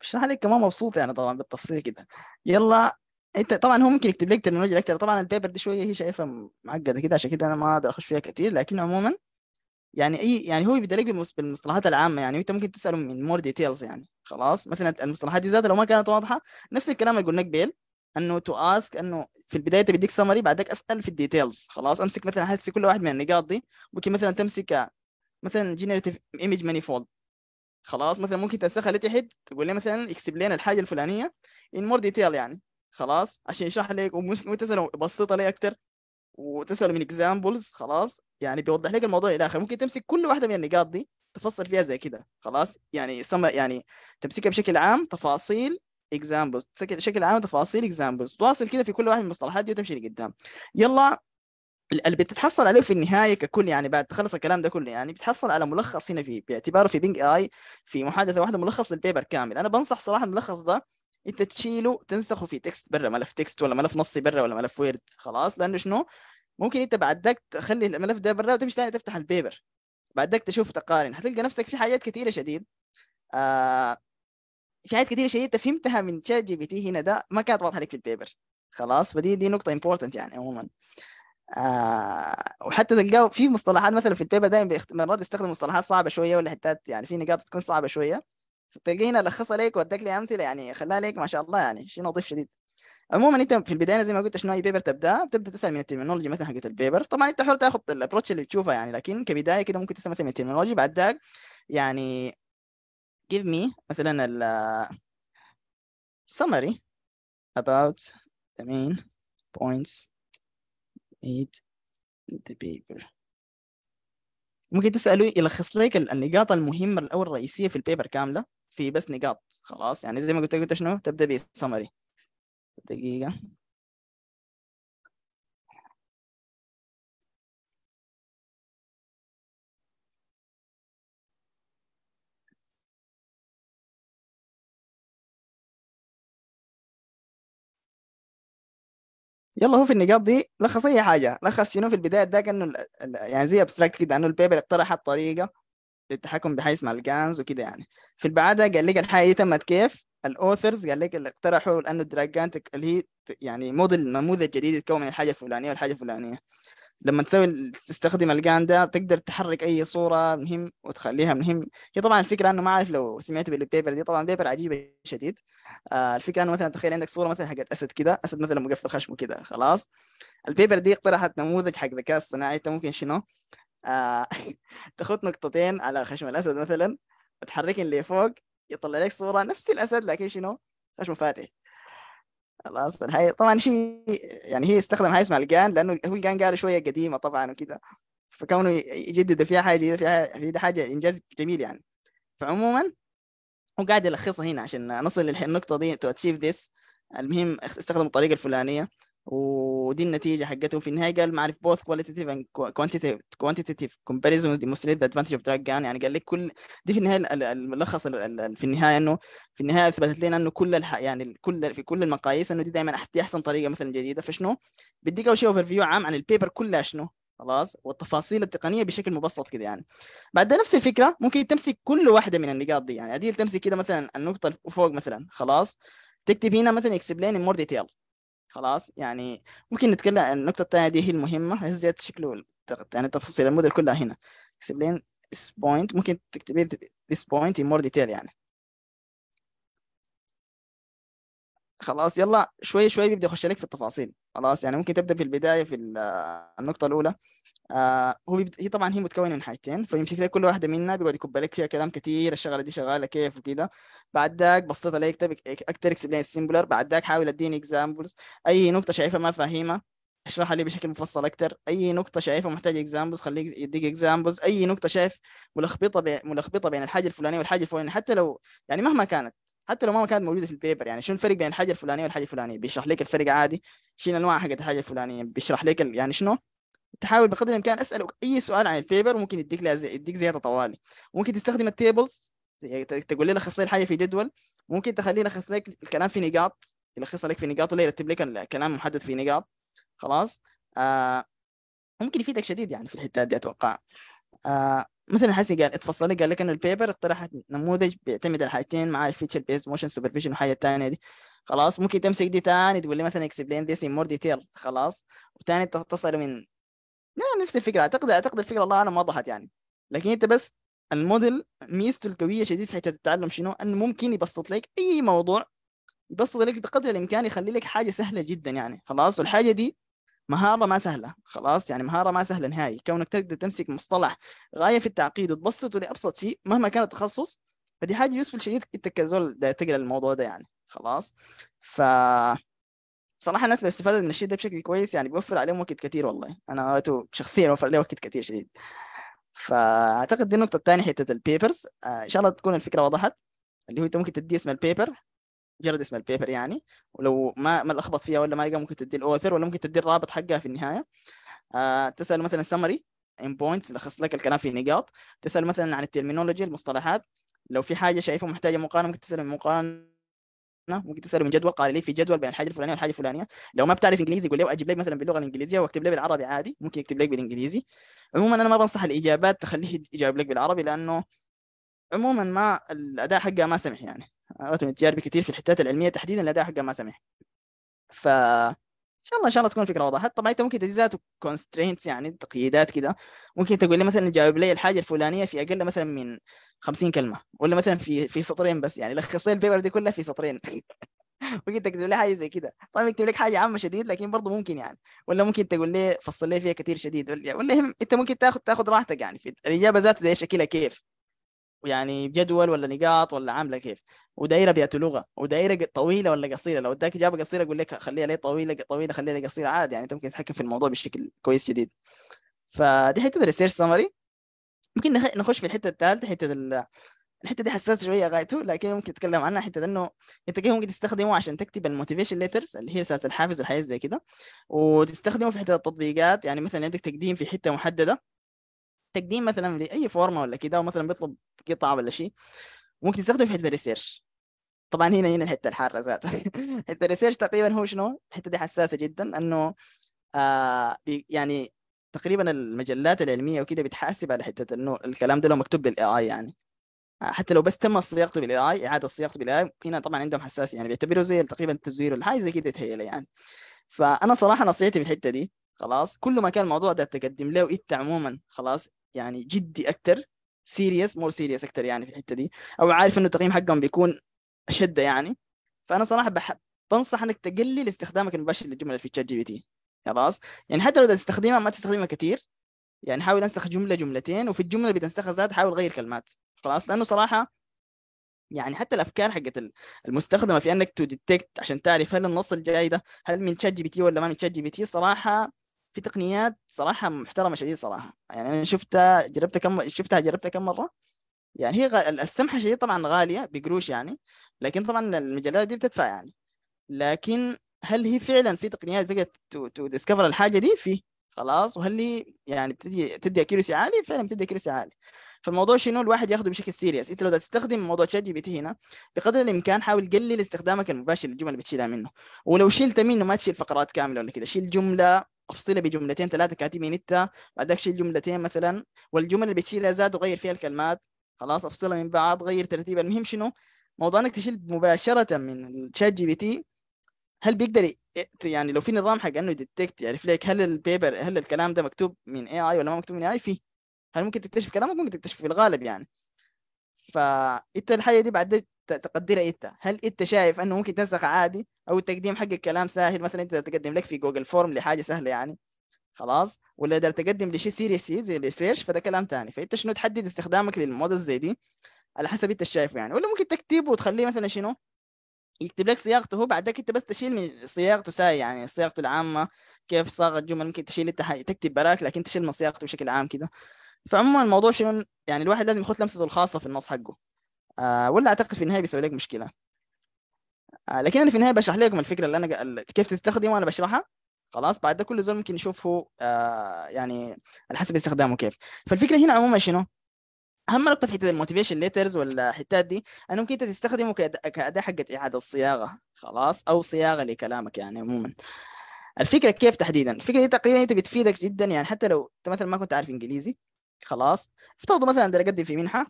بشرح لك كمان مبسوط يعني طبعا بالتفصيل كده يلا انت طبعا هو ممكن
يكتب لك ترمينولوجي اكتر طبعا البيبر دي شويه هي شايفها معقده كده عشان كده انا ما اقدر اخش فيها كتير لكن عموما يعني اي يعني هو بيبدا لك بالمصطلحات العامه يعني انت ممكن تساله من مور ديتيلز يعني خلاص مثلا المصطلحات دي زاد لو ما كانت واضحه نفس الكلام اللي قلناك بيل انه تو اسك انه في البدايه تبديك سمري بعدك اسال في الديتيلز خلاص امسك مثلا حسي كل واحد من النقاط دي ممكن مثلا تمسك مثلا جينيريتيف ايمج مانيفولد خلاص مثلا ممكن تنسخها لتحت تقول لي مثلا اكتب لنا الحاجه الفلانيه ان مور ديتيل يعني خلاص عشان يشرح لك وممكن تساله بسيطه لي اكثر وتساله من اكزامبلز خلاص يعني بيوضح لك الموضوع الى اخره ممكن تمسك كل واحده من النقاط دي تفصل فيها زي كده خلاص يعني سما يعني تمسكها بشكل عام تفاصيل اكزامبلز بشكل عام تفاصيل اكزامبلز تواصل كده في كل واحد من المصطلحات دي وتمشي لقدام يلا اللي بتتحصل عليه في النهايه ككل يعني بعد تخلص الكلام ده كله يعني بتحصل على ملخص هنا في باعتباره في بينج اي في محادثه واحده ملخص للبيبر كامل انا بنصح صراحه الملخص ده انت تشيله تنسخه في تكست برا ملف تكست ولا ملف نصي برا ولا ملف ويرد خلاص لانه شنو ممكن انت بعد ذاك تخلي الملف ده برا وتمشي ثاني تفتح البيبر بعد ذاك تشوف تقارن حتلقى نفسك في حاجات كثيره شديد آه في حاجات كثيره شديد فهمتها من شات جي بي تي هنا ده ما كانت واضحه لك في البيبر خلاص فدي دي نقطه امبورتنت يعني عموما آه آه وحتى تلقاه في مصطلحات مثلا في البيبر دائما بيخت... مرات بيستخدم مصطلحات صعبه شويه ولا حتات يعني في نقاط تكون صعبه شويه فتلاقيه هنا لخصها لك واداك لي امثله يعني خلاها لك ما شاء الله يعني شيء نظيف شديد عموما انت في البدايه زي ما قلت شنو اي بيبر تبدا بتبدا تسال من التيرمينولوجي مثلا حقت البيبر طبعا انت حر تاخذ الابروتش اللي تشوفها يعني لكن كبدايه كده ممكن تسال مثلا من التيرمينولوجي بعد ذاك يعني give me مثلا
ال summary about the main points read the paper
ممكن تسألوا يلخص لك النقاط المهمة الأو الرئيسية في البيبر كاملة في بس
نقاط خلاص يعني زي ما قلت قلت شنو تبدأ بسمري دقيقة يلا هو في النقاط دي لخص اي حاجه لخص شنو في البدايه ده كانه يعني زي ابستراكت كده
انه البيبر اقترحت طريقه للتحكم بحيث مع الجانز وكده يعني في بعدها قال لك الحاجه دي تمت كيف الاوثرز قال لك اللي اقترحوا لانه الدراجانت اللي هي يعني موديل نموذج جديد يتكون من الحاجه الفلانيه والحاجه الفلانيه لما تسوي تستخدم الجان ده بتقدر تحرك اي صوره مهم وتخليها مهم هي طبعا الفكره انه ما اعرف لو سمعت بالبيبر دي طبعا بيبر عجيبه شديد آه، الفكره انه مثلا تخيل عندك صوره مثلا حقت اسد كده اسد مثلا مقفل خشمه كده خلاص البيبر دي اقترحت نموذج حق ذكاء اصطناعي انت ممكن شنو آه تاخذ نقطتين على خشم الاسد مثلا وتحركهم لفوق يطلع لك صوره نفس الاسد لكن شنو خشمه فاتح خلاص اصلا هي طبعا شيء يعني هي استخدم هاي اسمها الجان لانه هو الجان قال شويه قديمه طبعا وكذا فكونه يجدد فيها حاجه جديده فيها في حاجه انجاز جميل يعني فعموما هو قاعد يلخصها هنا عشان نصل للنقطه دي تو اتشيف ذس المهم استخدموا الطريقه الفلانيه ودي النتيجه حقتهم في النهايه قال معرف بوث qualitative and كوانتيتيف كومباريزون comparisons demonstrate the advantage of يعني قال لك كل دي في النهايه الملخص في النهايه انه في النهايه اثبتت لنا انه كل الح... يعني كل في كل المقاييس انه دي دائما دي احسن طريقه مثلا جديده فشنو بديك اول شيء اوفر فيو عام عن البيبر كلها شنو خلاص والتفاصيل التقنيه بشكل مبسط كده يعني بعد نفس الفكره ممكن تمسك كل واحده من النقاط دي يعني عديل تمسك كده مثلا النقطه اللي فوق مثلا خلاص تكتب هنا مثلا اكسبلين ان مور ديتيل خلاص يعني ممكن نتكلم عن النقطة الثانية دي هي المهمة هي زيادة شكله يعني تفاصيل الموديل كلها هنا اكسبلين this point ممكن تكتبين this point in more detail يعني خلاص يلا شوي شوي بيبدا يخش لك في التفاصيل خلاص يعني ممكن تبدا في البدايه في النقطه الاولى آه هو بيبت... هي طبعا هي متكونه من حاجتين فيمسك لك كل واحده منها بيقعد يكب لك فيها كلام كثير الشغله دي شغاله كيف وكده بعد ذاك بسيط عليك طيب اكتب اكتر اكسبلين يعني سيمبلر بعد ذاك حاول اديني اكزامبلز اي نقطه شايفها ما فاهمها اشرحها لي بشكل مفصل اكتر اي نقطه شايفها محتاجه اكزامبلز خليك يديك اكزامبلز اي نقطه شايف ملخبطه بي... ملخبطه بين الحاجه الفلانيه والحاجه الفلانيه حتى لو يعني مهما كانت حتى لو ما كانت موجوده في البيبر يعني شنو الفرق بين الحاجه الفلانيه والحاجه الفلانيه بيشرح لك الفرق عادي شنو انواع حقت الحاجه الفلانيه بيشرح لك يعني شنو تحاول بقدر الامكان اسال اي سؤال عن البيبر ممكن يديك زي... يديك زياده طوالي ممكن تستخدم التيبلز يعني تقول لي لخص لي الحاجه في جدول ممكن تخليه يلخص لك الكلام في نقاط يلخصها لك في نقاط ولا يرتب لك الكلام محدد في نقاط خلاص آه ممكن يفيدك شديد يعني في الحته دي اتوقع آه مثلا حسي قال اتفصل قال لك انه البيبر اقترحت نموذج بيعتمد على حاجتين مع الفيتشر بيست موشن سوبرفيجن والحاجه الثانيه دي خلاص ممكن تمسك دي ثاني تقول لي مثلا اكسبلين ذيس ان مور ديتيل خلاص وثاني تتصل من لا نفس الفكره اعتقد اعتقد الفكره الله اعلم وضحت يعني لكن انت بس الموديل ميزته القويه شديد في حته التعلم شنو انه ممكن يبسط لك اي موضوع يبسط لك بقدر الامكان يخلي لك حاجه سهله جدا يعني خلاص والحاجه دي مهاره ما سهله خلاص يعني مهاره ما سهله نهائي كونك تقدر تمسك مصطلح غايه في التعقيد وتبسطه لابسط شيء مهما كان التخصص فدي حاجه يوسف شديد انت كزول تقرا الموضوع ده يعني خلاص ف صراحه الناس لو استفادت من الشيء ده بشكل كويس يعني بيوفر عليهم وقت كتير والله انا قريته شخصيا وفر لي وقت كتير شديد فاعتقد دي النقطه الثانيه حته البيبرز آه، ان شاء الله تكون الفكره وضحت اللي هو انت ممكن تدي اسم البيبر مجرد اسم البيبر يعني ولو ما ما لخبط فيها ولا ما لقى ممكن تدي الاوثر ولا ممكن تدي الرابط حقها في النهايه آه، تسال مثلا سمري ان بوينتس لخص لك الكلام في نقاط تسال مثلا عن الترمينولوجي المصطلحات لو في حاجه شايفه محتاجه مقارنه ممكن تسال مقارنه نعم، ممكن تساله من جدول قال لي في جدول بين الحاجه الفلانيه والحاجه الفلانيه لو ما بتعرف انجليزي يقول لي اجيب لك مثلا باللغه الانجليزيه واكتب لي بالعربي عادي ممكن يكتب لك بالانجليزي عموما انا ما بنصح الاجابات تخليه يجاوب لك بالعربي لانه عموما ما الاداء حقها ما سمح يعني اوتوميت جاربي كثير في الحتات العلميه تحديدا الاداء حقها ما سمح ف شاء الله ان شاء الله تكون الفكره وضحت طبعا انت ممكن تدي كونسترينتس يعني تقييدات كده ممكن تقول لي مثلا جاوب لي الحاجه الفلانيه في اقل مثلا من 50 كلمه ولا مثلا في في سطرين بس يعني لخص لي البيبر دي كلها في سطرين ممكن تكتب لي حاجه زي كده طبعا يكتب لك حاجه عامه شديد لكن برضه ممكن يعني ولا ممكن تقول لي فصل لي فيها كثير شديد ولا ولا انت ممكن تاخذ تاخذ راحتك يعني في الاجابه ذاتها شكلها كيف يعني بجدول ولا نقاط ولا عامله كيف ودائره بيئه لغه ودائره طويله ولا قصيره لو اداك اجابه قصيره اقول لك خليها لي طويله طويله خليها لي قصيره عادي يعني انت ممكن تتحكم في الموضوع بشكل كويس جديد فدي حته الريسيرش سمري ممكن نخش في الحته الثالثه حته ال... الحته دي حساسه شويه غايته لكن ممكن نتكلم عنها حته انه انت كيف ممكن تستخدمه عشان تكتب الموتيفيشن ليترز اللي هي رساله الحافز والحاجات زي كده وتستخدمه في حته التطبيقات يعني مثلا عندك تقديم في حته محدده تقديم مثلا لاي فورمه ولا كده ومثلا بيطلب قطعه ولا شيء ممكن تستخدم في حته الريسيرش طبعا هنا هنا الحته الحاره ذاتها حته الريسيرش تقريبا هو شنو الحته دي حساسه جدا انه آه يعني تقريبا المجلات العلميه وكده بتحاسب على حته انه الكلام ده لو مكتوب بالاي اي يعني آه، حتى لو بس تم صياغته بالاي اي اعاده صياغته بالاي اي هنا طبعا عندهم حساس يعني بيعتبروا زي تقريبا التزوير الحاجه حاجه زي كده تهيأ يعني فانا صراحه نصيحتي في الحته دي خلاص كل ما كان الموضوع ده تقدم له انت عموما خلاص يعني جدي اكثر سيريس مور سيريس اكثر يعني في الحته دي او عارف انه التقييم حقهم بيكون اشد يعني فانا صراحه بحب بنصح انك تقلل استخدامك المباشر للجمل في تشات جي بي تي خلاص يعني حتى لو تستخدمها ما تستخدمها كثير يعني حاول انسخ جمله جملتين وفي الجمله اللي بتنسخها زاد حاول غير كلمات خلاص لانه صراحه يعني حتى الافكار حقت المستخدمه في انك تو ديتكت عشان تعرف هل النص الجاي ده هل من تشات جي بي تي ولا ما من تشات جي بي تي صراحه في تقنيات صراحه محترمه شديد صراحه يعني انا شفتها جربتها كم شفتها جربتها كم مره يعني هي غ... السمحه شديد طبعا غاليه بقروش يعني لكن طبعا المجلات دي بتدفع يعني لكن هل هي فعلا في تقنيات تو ديسكفر الحاجه دي في خلاص وهل هي يعني بتدي بتدي اكيرسي عالي فعلا بتدي اكيرسي عالي فالموضوع شنو الواحد ياخده بشكل سيريس انت لو تستخدم موضوع شات جي بي تي هنا بقدر الامكان حاول قلل استخدامك المباشر للجمل اللي بتشيلها منه ولو شلت منه ما تشيل فقرات كامله ولا كده شيل جمله افصلها بجملتين ثلاثه كاتبين انت بعدك شيل جملتين مثلا والجمل اللي بتشيلها زاد وغير فيها الكلمات خلاص افصلها من بعض غير ترتيبها المهم شنو موضوع انك تشيل مباشره من الشات جي بي تي هل بيقدر يعني لو في نظام حق انه ديتكت يعرف لك هل البيبر هل الكلام ده مكتوب من اي اي ولا ما مكتوب من اي فيه هل ممكن تكتشف كلامك ممكن تكتشف في الغالب يعني فانت الحاجه دي بعد تقدرها انت هل انت شايف انه ممكن تنسخ عادي او التقديم حق الكلام سهل مثلا انت تقدم لك في جوجل فورم لحاجه سهله يعني خلاص ولا اذا تقدم لشيء سيريس زي الريسيرش فده كلام ثاني فانت شنو تحدد استخدامك للموديل زي دي على حسب انت شايفه يعني ولا ممكن تكتبه وتخليه مثلا شنو يكتب لك صياغته هو بعدك انت بس تشيل من صياغته ساي يعني صياغته العامه كيف صاغت جمل ممكن تشيل انت تكتب براك لكن تشيل من صياغته بشكل عام كده فعموما الموضوع شنو يعني الواحد لازم ياخذ لمسته الخاصه في النص حقه آه، ولا اعتقد في النهايه بيسوي لك مشكله آه، لكن انا في النهايه بشرح لكم الفكره اللي انا كيف تستخدمه انا بشرحها خلاص بعد ده كل زول ممكن يشوفه آه، يعني على حسب استخدامه كيف فالفكره هنا عموما شنو اهم نقطه في حته الموتيفيشن ليترز والحتات دي انه ممكن انت تستخدمه كاداه حقت اعاده الصياغه خلاص او صياغه لكلامك يعني عموما الفكره كيف تحديدا الفكره دي تقريبا انت بتفيدك جدا يعني حتى لو انت مثلا ما كنت عارف انجليزي خلاص افترضوا مثلا انا اقدم في منحه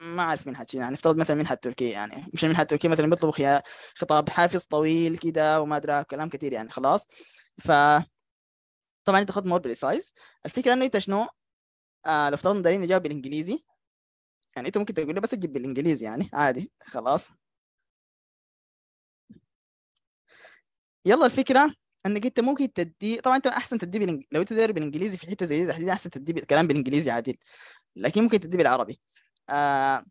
ما اعرف منحه يعني افترض مثلا منحه التركيه يعني مش المنحه التركيه مثلا بيطلبوا خطاب حافظ طويل كده وما ادري كلام كثير يعني خلاص ف طبعا انت خد مور بريسايز الفكره انه انت شنو آه لو افترضنا دارين نجاوب بالانجليزي يعني انت ممكن تقول لي بس تجيب بالانجليزي يعني عادي خلاص يلا الفكره انك انت ممكن تدي طبعا انت احسن تدي بالانج... لو انت داير بالانجليزي في حته زي دي احسن تدي كلام بالانجليزي عادي لكن ممكن تدي بالعربي آه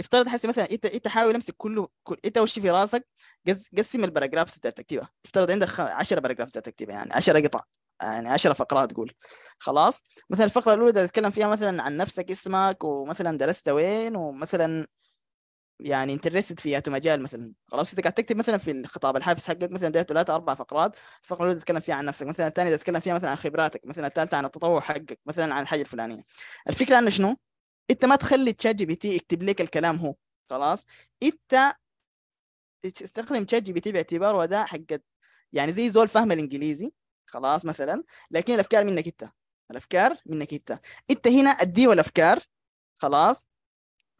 افترض حسي مثلا انت انت حاول امسك كله كل انت وش في راسك قسم الباراجرافز بتاعت تكتبها افترض عندك 10 باراجرافز بتاعت تكتبها يعني 10 قطع يعني 10 فقرات تقول خلاص مثلا الفقره الاولى تتكلم فيها مثلا عن نفسك اسمك ومثلا درست وين ومثلا يعني انترستد في مجال مثلا خلاص انت قاعد تكتب مثلا في الخطاب الحافز حقك مثلا ده ثلاث اربع فقرات الفقره الاولى تتكلم فيها عن نفسك مثلا الثانيه تتكلم فيها مثلا عن خبراتك مثلا الثالثه عن التطوع حقك مثلا عن الحاجه الفلانيه الفكره انه شنو انت ما تخلي تشات جي بي تي يكتب لك الكلام هو خلاص انت تستخدم تشات جي بي تي باعتباره ده حق يعني زي زول فاهم الانجليزي خلاص مثلا لكن الافكار منك انت الافكار منك انت انت هنا اديه الافكار خلاص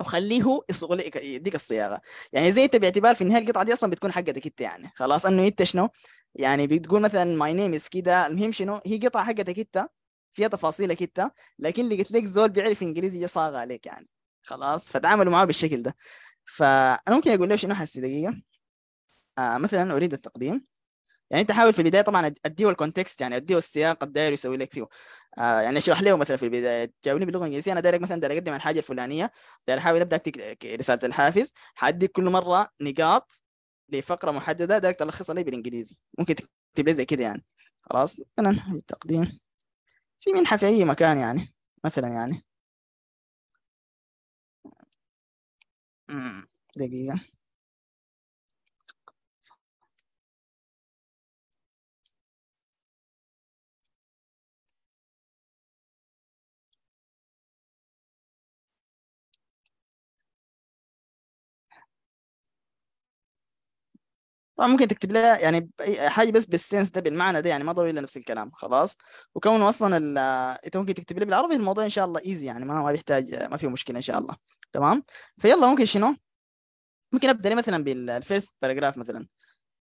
وخليه لك يديك الصياغه يعني زي انت باعتبار في النهايه القطعه دي اصلا بتكون حقتك انت يعني خلاص انه انت شنو يعني بتقول مثلا ماي نيم از كده المهم شنو هي قطعه حقتك انت فيها تفاصيل كده لكن لقيت لك زول بيعرف انجليزي جا صاغ عليك يعني خلاص فتعاملوا معاه بالشكل ده فانا ممكن اقول له شنو حسي دقيقه آه مثلا اريد التقديم يعني انت حاول في البدايه طبعا اديه الكونتكست يعني اديه السياق الداير يسوي لك فيه آه يعني اشرح له مثلا في البدايه جاوبني باللغه الانجليزيه انا دايرك مثلا داير اقدم على الحاجه الفلانيه داير احاول ابدا رساله الحافز حاديك كل مره نقاط لفقره محدده دايرك تلخصها لي بالانجليزي ممكن تكتب لي زي كده
يعني خلاص مثلا التقديم في منحة في أي مكان يعني مثلا يعني دقيقة طبعا ممكن تكتب لها يعني حاجه بس بالسنس ده
بالمعنى ده يعني ما ضروري الا نفس الكلام خلاص وكونه اصلا انت ممكن تكتب لي بالعربي الموضوع ان شاء الله ايزي يعني ما ما يحتاج ما فيه مشكله ان شاء الله تمام فيلا ممكن شنو ممكن ابدا مثلا بالفيرست باراجراف مثلا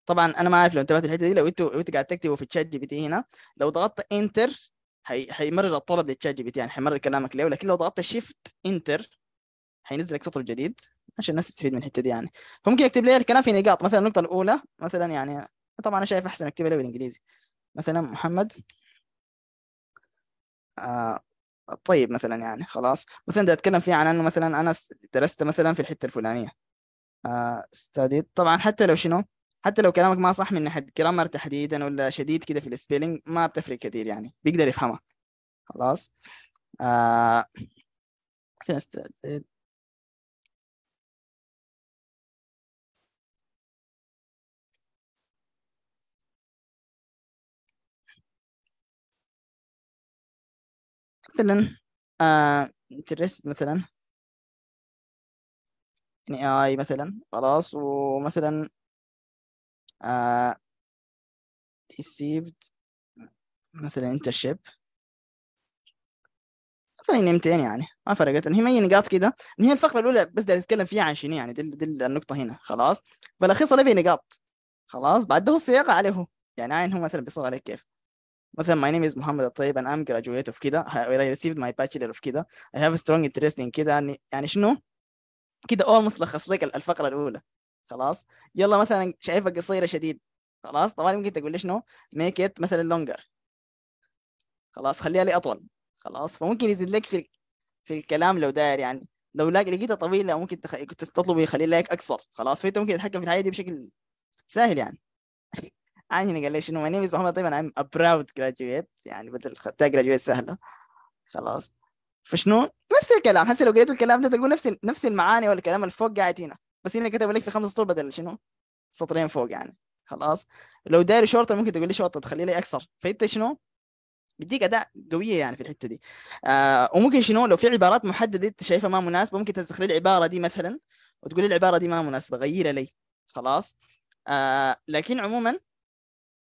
طبعا انا ما عارف لو انتبهت الحته دي لو انت قاعد تكتبه في الشات جي بي تي هنا لو ضغطت انتر هي... هيمرر الطلب للشات جي بي تي يعني حيمرر كلامك له لكن لو ضغطت شيفت انتر حينزلك سطر جديد عشان الناس تستفيد من الحته دي يعني فممكن اكتب لي الكلام في نقاط مثلا النقطه الاولى مثلا يعني طبعا انا شايف احسن اكتبها لي بالانجليزي مثلا محمد آه طيب مثلا يعني خلاص مثلا ده اتكلم فيه عن انه مثلا انا درست مثلا في الحته الفلانيه آه طبعا حتى لو شنو حتى لو كلامك ما صح من ناحيه جرامر تحديدا ولا شديد كده في السبيلنج ما بتفرق كثير يعني
بيقدر يفهمها خلاص آه مثلا انترست آه، مثلا يعني اي مثلا خلاص ومثلا آه received مثلا internship مثلا
نمتين يعني, يعني ما فرقت يعني هي ما هي نقاط كده يعني هي الفقره الاولى بس بدي اتكلم فيها عن شنو يعني دي, دل النقطه هنا خلاص بلخصها لي نقاط خلاص بعده هو الصياغه عليه يعني عين هو مثلا بيصور عليك كيف مثلا my name is محمد الطيب and I'm graduate of كده I received my bachelor of كده I have a strong interest in كده يعني يعني شنو كده almost لخص لك الفقرة الأولى خلاص يلا مثلا شايفها قصيرة شديد خلاص طبعا ممكن تقول لي شنو make it مثلا longer خلاص خليها لي أطول خلاص فممكن يزيد لك في في الكلام لو داير يعني لو لقيتها طويلة ممكن تخ... تطلب يخلي لك أقصر خلاص فأنت ممكن تتحكم في الحاجة دي بشكل سهل يعني هنا قال لي شنو ماي نيم از محمد طيب انا براود جراديويت يعني بدل خدتها جراديويت سهله خلاص فشنو نفس الكلام هسه لو قريت الكلام ده تقول نفس نفس المعاني والكلام اللي فوق قاعد هنا بس هنا كتب لك في خمس سطور بدل شنو سطرين فوق يعني خلاص لو داري شرطه ممكن تقول لي شرطه تخلي لي اكثر فانت شنو بديك اداء قويه يعني في الحته دي آه وممكن شنو لو في عبارات محدده انت شايفها ما مناسبه ممكن تستخدم العباره دي مثلا وتقول العباره دي ما مناسبه غيرها لي خلاص آه لكن عموما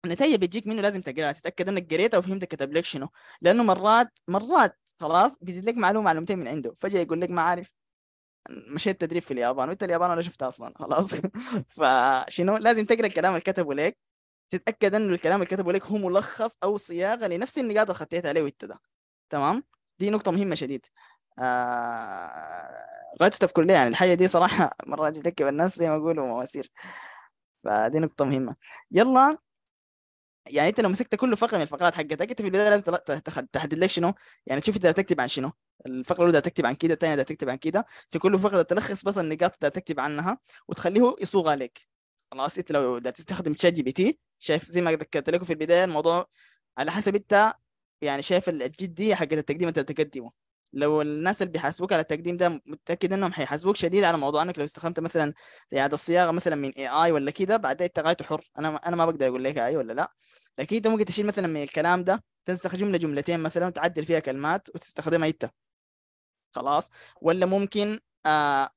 النتائج بتجيك منه لازم تقراها تتاكد انك قريتها وفهمت كتب لك شنو لانه مرات مرات خلاص بيزيد لك معلومه معلومتين من عنده فجاه يقول لك ما عارف مشيت تدريب في اليابان وانت اليابان ولا شفتها اصلا خلاص فشنو لازم تقرا الكلام اللي كتبه لك تتاكد انه الكلام اللي كتبه لك هو ملخص او صياغه لنفس النقاط اللي خطيت عليه وانت ده تمام دي نقطه مهمه شديد آه... غايته تفكر ليه يعني الحاجه دي صراحه مرات تتكب الناس زي ما يقولوا مواسير فدي نقطه مهمه يلا يعني انت لو مسكت كل فقره من الفقرات حقتك انت في البدايه لازم تحدد لك شنو يعني تشوف انت تكتب عن شنو الفقره الاولى تكتب عن كده الثانيه تكتب عن كده في كل فقره تلخص بس النقاط اللي تكتب عنها وتخليه يصوغ عليك خلاص انت لو دا تستخدم تشات جي بي تي شايف زي ما ذكرت لكم في البدايه الموضوع على حسب انت يعني شايف الجديه حقت التقديم انت تقدمه لو الناس اللي بيحاسبوك على التقديم ده متاكد انهم هيحاسبوك شديد على موضوع انك لو استخدمت مثلا اعاده الصياغه مثلا من اي اي ولا كده بعدين انت غايته حر انا انا ما بقدر اقول لك اي ولا لا لكن انت ممكن تشيل مثلا من الكلام ده تنسخ جمله جملتين مثلا وتعدل فيها كلمات وتستخدمها انت خلاص ولا ممكن آه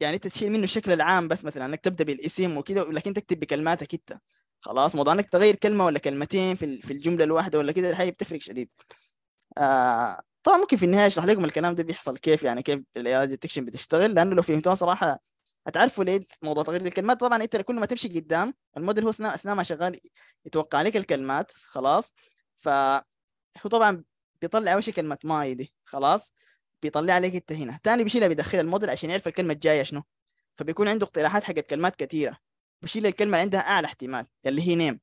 يعني انت تشيل منه الشكل العام بس مثلا انك تبدا بالاسم وكده لكن تكتب بكلماتك انت خلاص موضوع انك تغير كلمه ولا كلمتين في في الجمله الواحده ولا كده الحقيقه بتفرق شديد آه طبعا ممكن في النهايه اشرح لكم الكلام ده بيحصل كيف يعني كيف الاي ديتكشن بتشتغل لانه لو فهمتوها صراحه هتعرفوا ليه موضوع تغيير الكلمات طبعا انت كل ما تمشي قدام الموديل هو اثناء ما شغال يتوقع لك الكلمات خلاص ف هو طبعا بيطلع اول شيء كلمه ماي دي خلاص بيطلع عليك انت هنا ثاني بيشيلها بيدخلها الموديل عشان يعرف الكلمه الجايه شنو فبيكون عنده اقتراحات حقت كلمات كثيره بيشيل الكلمه اللي عندها اعلى احتمال اللي هي نيم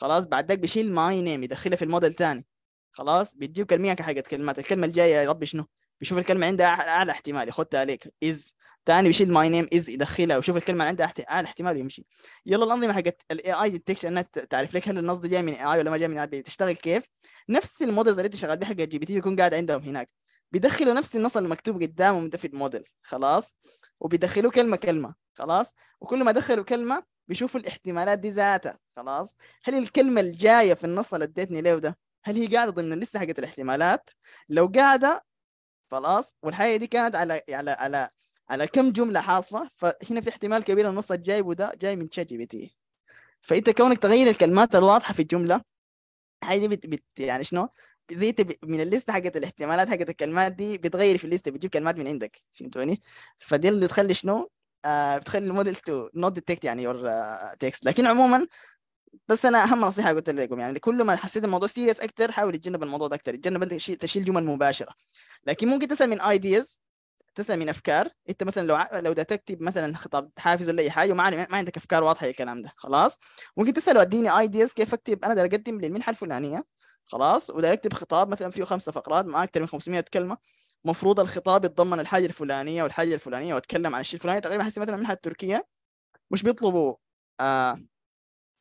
خلاص بعد ذاك بيشيل ماي نيم يدخلها في الموديل ثاني خلاص بيديك كلمية كحاجة كلمات الكلمه الجايه يا ربي شنو بيشوف الكلمه عندها اعلى احتمال يخدها عليك از ثاني بيشيل ماي نيم از يدخلها ويشوف الكلمه عندها اعلى احتمال يمشي يلا الانظمه حقت الاي اي ديتكشن انها تعرف لك هل النص ده جاي من اي آي ولا ما جاي من اي تشتغل كيف نفس المودلز اللي انت شغال بيها حقت جي بي تي بيكون قاعد عندهم هناك بيدخلوا نفس النص المكتوب قدامهم من في الموديل خلاص وبيدخلوا كلمه كلمه خلاص وكل ما دخلوا كلمه بيشوفوا الاحتمالات دي ذاتها خلاص هل الكلمه الجايه في النص اللي اديتني له ده هل هي قاعده ضمن لسه حقت الاحتمالات لو قاعده خلاص والحاجه دي كانت على على على على كم جمله حاصله فهنا في احتمال كبير النص الجايبه ده جاي من شات جي بي تي فانت كونك تغير الكلمات الواضحه في الجمله هاي دي بت, بت يعني شنو زي من الليست حقت الاحتمالات حقت الكلمات دي بتغير في الليست بتجيب كلمات من عندك فهمتوني فدي اللي تخلي شنو آه بتخلي الموديل تو نوت ديتكت يعني يور تكست آه، لكن عموما بس انا اهم نصيحه قلت لكم يعني كل ما حسيت الموضوع سيريس اكثر حاول تتجنب الموضوع ده اكثر تتجنب تشيل جمل مباشره لكن ممكن تسال من ايديز تسال من افكار انت مثلا لو ع... لو تكتب مثلا خطاب حافز ولا اي حاجه وما ما عندك افكار واضحه الكلام ده خلاص ممكن تساله اديني ايديز كيف اكتب انا بدي اقدم للمنحه الفلانيه خلاص وده اكتب خطاب مثلا فيه خمسة فقرات مع اكثر من 500 كلمه مفروض الخطاب يتضمن الحاجه الفلانيه والحاجه الفلانيه واتكلم عن الشيء الفلاني تقريبا حسيت مثلا المنحه التركيه مش بيطلبوا آه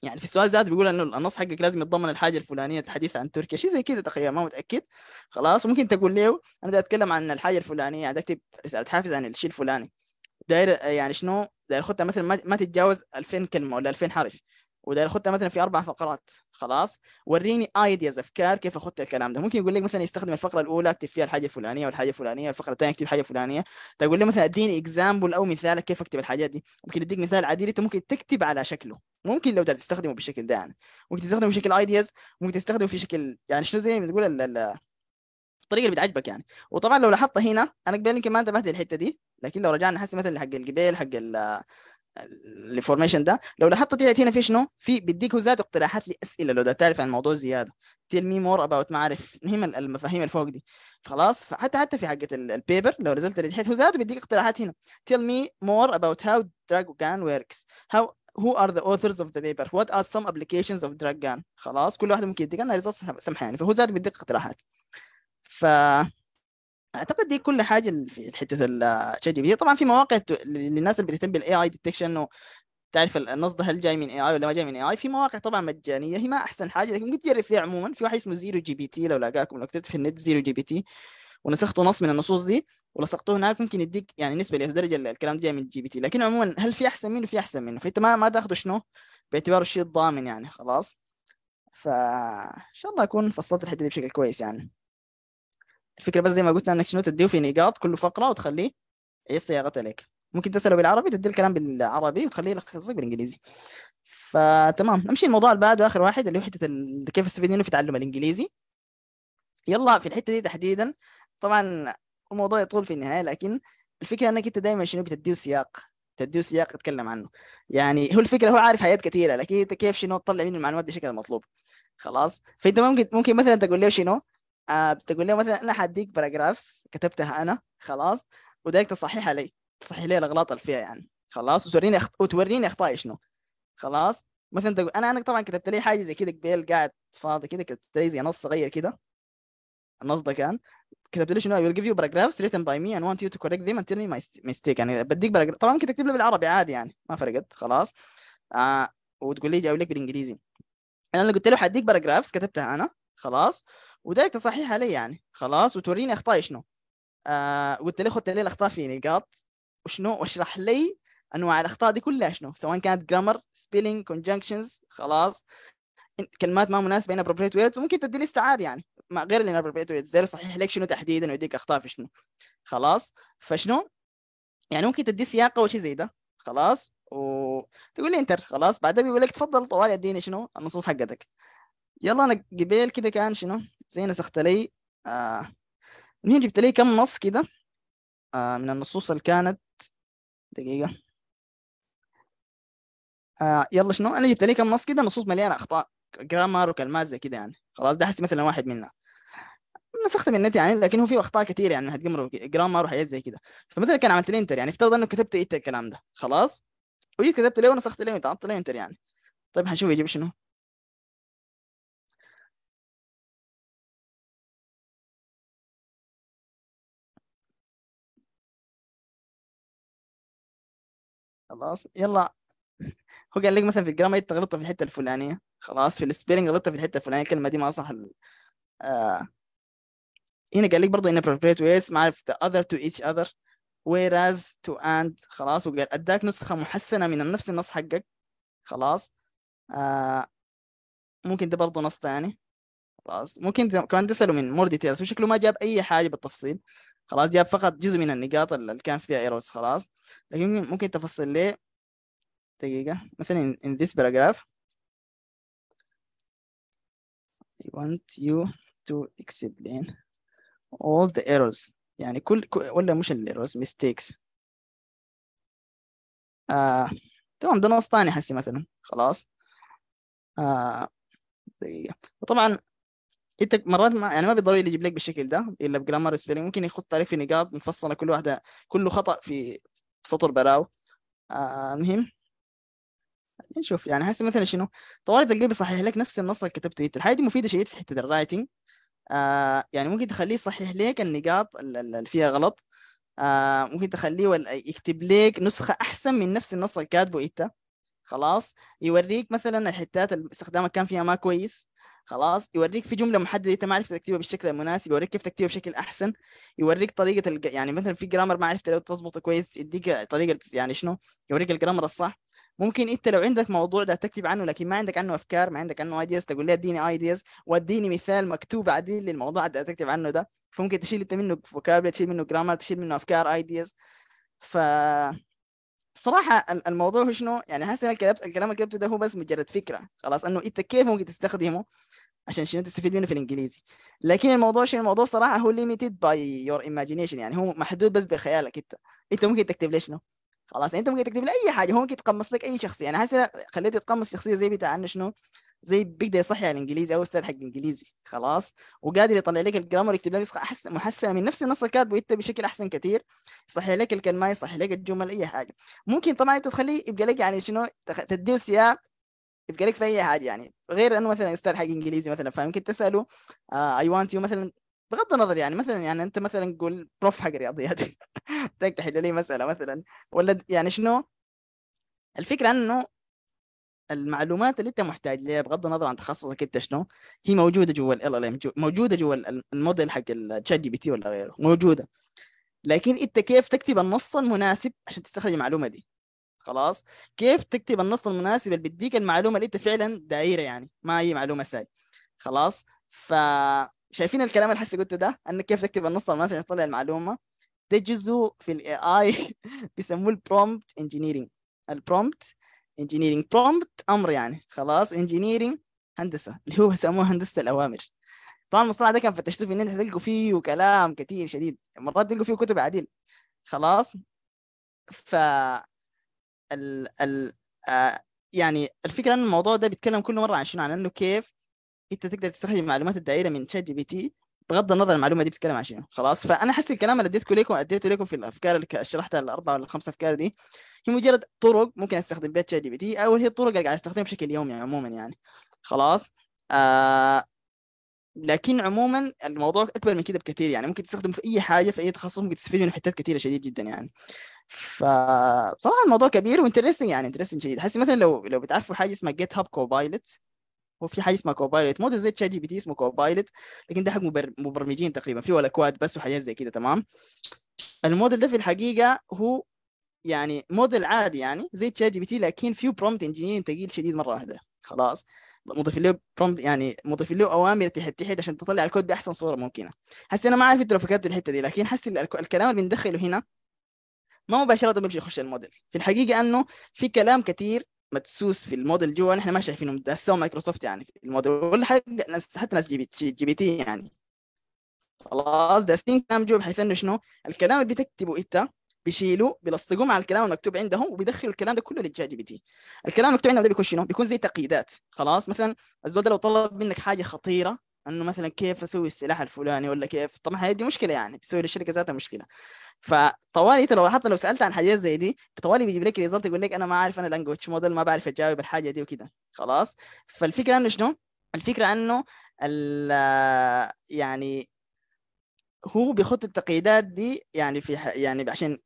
يعني في السؤال ذاته بيقول انه النص حقك لازم يتضمن الحاجه الفلانيه الحديث عن تركيا شيء زي كذا تقريبا ما متاكد خلاص وممكن تقول له أيوه. انا دا اتكلم عن الحاجه الفلانيه يعني دا اكتب رساله حافز عن الشيء الفلاني داير يعني شنو داير خطه مثلا ما تتجاوز 2000 كلمه ولا 2000 حرف وداير اخدها مثلا في اربع فقرات خلاص وريني ايديز افكار كيف اخذت الكلام ده ممكن يقول لك مثلا يستخدم الفقره الاولى اكتب فيها الحاجه الفلانيه والحاجه الفلانيه والفقره الثانيه اكتب حاجه فلانيه تقول له مثلا اديني اكزامبل او مثال كيف اكتب الحاجات دي ممكن اديك مثال عديد انت ممكن تكتب على شكله ممكن لو تستخدمه بالشكل ده يعني ممكن تستخدمه بشكل ايدياز ممكن تستخدمه في شكل يعني شنو زي ما تقول الطريقه اللي بتعجبك يعني وطبعا لو لاحظت هنا انا قبل يمكن ما انتبهت للحته دي لكن لو رجعنا حسي مثلا حق الجبال حق الانفورميشن ده لو لاحظت طلعت هنا في شنو في بيديك هو ذات اقتراحات لاسئله لو تعرف عن الموضوع زياده تيل مي مور اباوت ما اعرف المهم المفاهيم فوق دي خلاص فحتى حتى في حقه البيبر لو نزلت اللي هو ذاته بيديك اقتراحات هنا تيل مي مور اباوت هاو كان وركس هاو who are the authors of the paper what are some applications of gun خلاص كل واحد ممكن يديك انا ريزلتس سمحه يعني فهو زاد بيديك اقتراحات ف اعتقد دي كل حاجه في حته الشات جي بي طبعا في مواقع للناس اللي بتهتم بالاي اي ديتكشن انه تعرف النص ده هل جاي من اي اي ولا ما جاي من اي اي في مواقع طبعا مجانيه هي ما احسن حاجه لكن ممكن تجرب فيها عموما في واحد اسمه زيرو جي بي تي لو لقاكم لو كتبت في النت زيرو جي بي تي ونسخت نص من النصوص دي ولصقته هناك ممكن يديك يعني نسبه لدرجه الكلام ده جاي من جي بي تي لكن عموما هل في احسن منه في احسن منه فانت ما ما تاخذه شنو باعتباره شيء ضامن يعني خلاص فان شاء الله اكون فصلت الحته دي بشكل كويس يعني الفكره بس زي ما قلت انك شنو تديه في نقاط كل فقره وتخليه ايه صياغتها لك ممكن تساله بالعربي تدي الكلام بالعربي وتخليه يلخصك بالانجليزي فتمام نمشي الموضوع اللي بعده اخر واحد اللي هو حته كيف استفيد منه في تعلم الانجليزي يلا في الحته دي تحديدا طبعا الموضوع يطول في النهايه لكن الفكره انك انت دائما شنو بتديه سياق تديه سياق تتكلم عنه يعني هو الفكره هو عارف حاجات كثيره لكن انت كيف شنو تطلع منه المعلومات بشكل المطلوب خلاص فانت ممكن ممكن مثلا تقول له شنو آه تقول له مثلا انا حديك باراجرافس كتبتها انا خلاص وداك تصححها لي تصحح لي الاغلاط اللي فيها يعني خلاص وتوريني أخط... وتوريني اخطائي شنو خلاص مثلا تقول انا انا طبعا كتبت لي حاجه زي كده قبيل قاعد فاضي كده كتبت لي زي نص صغير كده النص ده كان كتبت لي شنو I will give you paragraphs written by me and want you to correct them tell me mistake يعني بديك باراجراف طبعا ممكن تكتب لي بالعربي عادي يعني ما فرقت خلاص آه وتقول لي جاوب لك بالانجليزي انا اللي قلت له حديك باراجرافز كتبتها انا خلاص وذلك تصحيح لي يعني خلاص وتوريني اخطائي شنو آه قلت له خذ لي الاخطاء في نقاط وشنو واشرح لي انواع الاخطاء دي كلها شنو سواء كانت جرامر سبيلينج كونجنكشنز خلاص كلمات ما مناسبه هنا appropriate words وممكن تدي لي عادي يعني ما غير الانابروبريت ريتس ده صحيح لك شنو تحديدا ويديك اخطاء في شنو خلاص فشنو يعني ممكن تدي سياقه وشي شيء زي ده خلاص وتقول لي انتر خلاص بعدها بيقول لك تفضل طوال اديني شنو النصوص حقتك يلا انا قبيل كده كان شنو زي نسخت لي آه المهم جبت لي كم نص كده آه من النصوص اللي كانت دقيقة آه يلا شنو انا جبت لي كم نص كده نصوص مليانة اخطاء جرامر وكلمات زي كده يعني خلاص ده حسي مثلا واحد منها نسخت من النت يعني لكن هو في اخطاء كثير يعني من هتجمر جرامر وحاجات زي كده فمثلا كان عملت الانتر يعني افترض انه كتبت انت الكلام ده خلاص
وجيت كتبت ليه ونسخت ليه وتعطل ليه انتر يعني طيب هنشوف يجيب شنو خلاص يلا هو قال لك مثلا في الجرامر انت غلطت في الحته الفلانيه خلاص في السبيلنج غلطت في الحته الفلانيه
الكلمه دي ما صح ال... آه هنا قال لك برضه inappropriate ways مع the other to each other whereas to and خلاص وقال اداك نسخه محسنه من نفس النص حقك خلاص آه ممكن ده برضه نص ثاني خلاص ممكن كمان تساله من مور ديتيلز وشكله ما جاب اي حاجه بالتفصيل خلاص جاب فقط جزء من النقاط اللي كان فيها ايروس خلاص لكن ممكن تفصل ليه دقيقه مثلا in this paragraph I want you to explain all the errors يعني كل, ولا مش errors mistakes تمام آه، ده نص ثاني حسي مثلا خلاص آه دقيقة وطبعا انت مرات ما يعني ما بالضروري يجيب لك بالشكل ده الا بجرامر سبيلنج ممكن يحط عليك في نقاط مفصله كل واحده كله خطا في سطر براو آه المهم نشوف يعني هسه مثلا شنو طوالي تلقيه بيصحح لك نفس النص اللي كتبته انت الحاجه دي مفيده شديد في حته الرايتنج آه يعني ممكن تخليه يصحح لك النقاط اللي فيها غلط آه ممكن تخليه يكتب لك نسخة أحسن من نفس النص اللي كاتبه أنت خلاص يوريك مثلا الحتات اللي استخدامك كان فيها ما كويس خلاص يوريك في جمله محدده انت ما عرفت تكتبها بالشكل المناسب يوريك كيف تكتبها بشكل احسن يوريك طريقه الج... يعني مثلا في جرامر ما عرفت تظبطه كويس يديك طريقه يعني شنو يوريك الجرامر الصح ممكن انت لو عندك موضوع ده تكتب عنه لكن ما عندك عنه افكار ما عندك عنه ايدياز تقول لي اديني ايدياز واديني مثال مكتوب عديل للموضوع اللي تكتب عنه ده فممكن تشيل انت منه فوكابلري تشيل منه جرامر تشيل منه افكار ايدياز ف صراحة الموضوع هو شنو يعني هسه انا الكلام اللي كتبته ده هو بس مجرد فكرة خلاص انه انت كيف ممكن تستخدمه عشان شنو تستفيد منه في الانجليزي لكن الموضوع شنو الموضوع صراحة هو limited by your imagination يعني هو محدود بس بخيالك انت انت ممكن تكتب ليش شنو خلاص يعني انت ممكن تكتب لي اي حاجه هو ممكن يتقمص لك اي شخصيه يعني انا هسه خليته يتقمص شخصيه زي بتاع شنو زي بيقدر يصحي على الانجليزي او استاذ حق الانجليزي خلاص وقادر يطلع لك الجرامر يكتب لك نسخه احسن محسنه من نفس النص الكاتب وانت بشكل احسن كثير يصحي لك الكلمه يصحي لك الجمل اي حاجه ممكن طبعا انت تخليه يبقى لك يعني شنو تديه سياق يبقى لك في اي حاجه يعني غير انه مثلا استاذ حق انجليزي مثلا فممكن تساله اي ونت يو مثلا بغض النظر يعني مثلا يعني انت مثلا قول بروف حق رياضيات تك تحل لي مساله مثلا ولا يعني شنو الفكره انه المعلومات اللي انت محتاج لها بغض النظر عن تخصصك انت شنو هي موجوده جوا ال ال موجوده جوا الموديل حق الشات جي بي تي ولا غيره موجوده لكن انت كيف تكتب النص المناسب عشان تستخرج المعلومه دي خلاص كيف تكتب النص المناسب اللي بيديك المعلومه اللي انت فعلا دايره يعني ما هي معلومه ساي خلاص ف شايفين الكلام اللي حسي قلته ده انك كيف تكتب النص المناسب عشان تطلع المعلومه ده جزء في الاي اي بيسموه البرومبت انجينيرنج البرومبت انجينيرنج برومبت امر يعني خلاص انجينيرنج هندسه اللي هو سموه هندسه الاوامر طبعا المصطلح ده كان فتشتوه في النت هتلقوا فيه كلام كثير شديد مرات تلقوا فيه كتب عديل خلاص ف ال ال آه، يعني الفكره ان الموضوع ده بيتكلم كل مره عن شنو عن انه كيف انت تقدر تستخرج معلومات الدائره من شات جي بي تي بغض النظر المعلومه دي بتتكلم عن شنو خلاص فانا احس الكلام اللي اديته لكم اديته لكم في الافكار اللي شرحتها الاربع ولا الخمس افكار دي هي مجرد طرق ممكن استخدم بيها شات جي بي تي او هي الطرق اللي قاعد استخدمها بشكل يومي عموما يعني خلاص آه لكن عموما الموضوع اكبر من كده بكثير يعني ممكن تستخدمه في اي حاجه في اي تخصص ممكن تستفيد منه حتات كثيره شديد جدا يعني فبصراحه الموضوع كبير وانترستنج يعني انترستنج شديد حسي مثلا لو لو بتعرفوا حاجه اسمها جيت هاب كوبايلوت هو في حاجه اسمها كوبايلوت موديل زي تشات جي بي تي اسمه كوبايلوت لكن ده حق مبرمجين تقريبا في ولا كواد بس وحاجات زي كده تمام الموديل ده في الحقيقه هو يعني موديل عادي يعني زي تشات جي بي تي لكن فيه برومبت انجينير ثقيل شديد مره واحده خلاص مضيف له برومبت يعني مضيف له اوامر تحت تحت عشان تطلع الكود باحسن صوره ممكنه حسي انا ما عارف انت لو فكرت الحته دي لكن حسي الكلام اللي بندخله هنا ما مباشره بيمشي يخش الموديل في الحقيقه انه في كلام كثير مدسوس في الموديل جوا نحن ما شايفينه هسه مايكروسوفت يعني في الموديل ولا حاجه ناس حتى ناس جي بي تي جي بي تي يعني خلاص داسين كلام جوا بحيث انه شنو الكلام اللي بتكتبه انت بيشيلوه بيلصقوه مع الكلام المكتوب عندهم وبيدخلوا الكلام ده كله للشات جي بي تي الكلام المكتوب عندهم ده بيكون شنو بيكون زي تقييدات خلاص مثلا الزول ده لو طلب منك حاجه خطيره انه مثلا كيف اسوي السلاح الفلاني ولا كيف طبعا هي دي مشكله يعني بتسوي للشركه ذاتها مشكله فطوالي انت لو حتى لو سالت عن حاجات زي دي طوالي بيجيب لك ريزلت يقول لك انا ما عارف انا لانجوج موديل ما بعرف اجاوب الحاجه دي وكده خلاص فالفكره انه شنو؟ الفكره انه ال آه، يعني هو بيحط التقييدات دي يعني في يعني عشان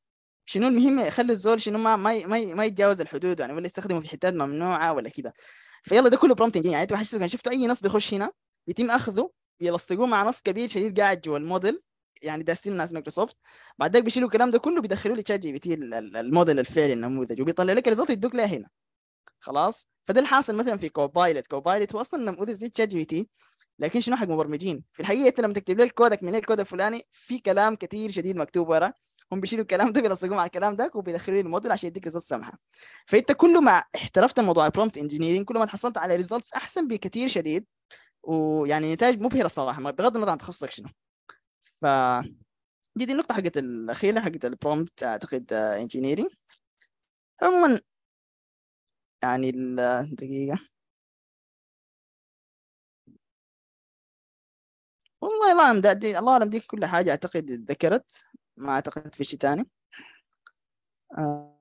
شنو المهم يخلي الزول شنو ما ما ما, ما يتجاوز الحدود يعني ولا يستخدمه في حتات ممنوعه ولا كده فيلا ده كله برومبتنج يعني انت كان شفتوا اي نص بيخش هنا بيتم اخذه بيلصقوه مع نص كبير شديد قاعد جوا الموديل يعني داسين ناس مايكروسوفت ذلك بيشيلوا الكلام ده كله بيدخلوا لي تشات جي بي تي الموديل الفعلي النموذج وبيطلع لك الريزلت يدوك لها هنا خلاص فده اللي حاصل مثلا في كوبايلوت كوبايلوت هو اصلا نموذج زي تشات جي بي تي لكن شنو حق مبرمجين في الحقيقه انت لما تكتب لي كودك من الكود الفلاني في كلام كثير شديد مكتوب ورا هم بيشيلوا الكلام ده بيلصقوه مع الكلام ده لي الموديل عشان يديك ريزلت سمحه فانت كل ما احترفت الموضوع برومبت انجينيرنج كل ما تحصلت على ريزلتس احسن بكثير شديد ويعني نتائج مبهره صراحه بغض النظر عن تخصصك شنو ف دي, دي النقطه حقت
الاخيره حقت البرومبت اعتقد انجينيرنج آه، عموما يعني دقيقه والله الله اعلم دي الله اعلم دي كل حاجه اعتقد ذكرت ما اعتقد في شيء ثاني آه،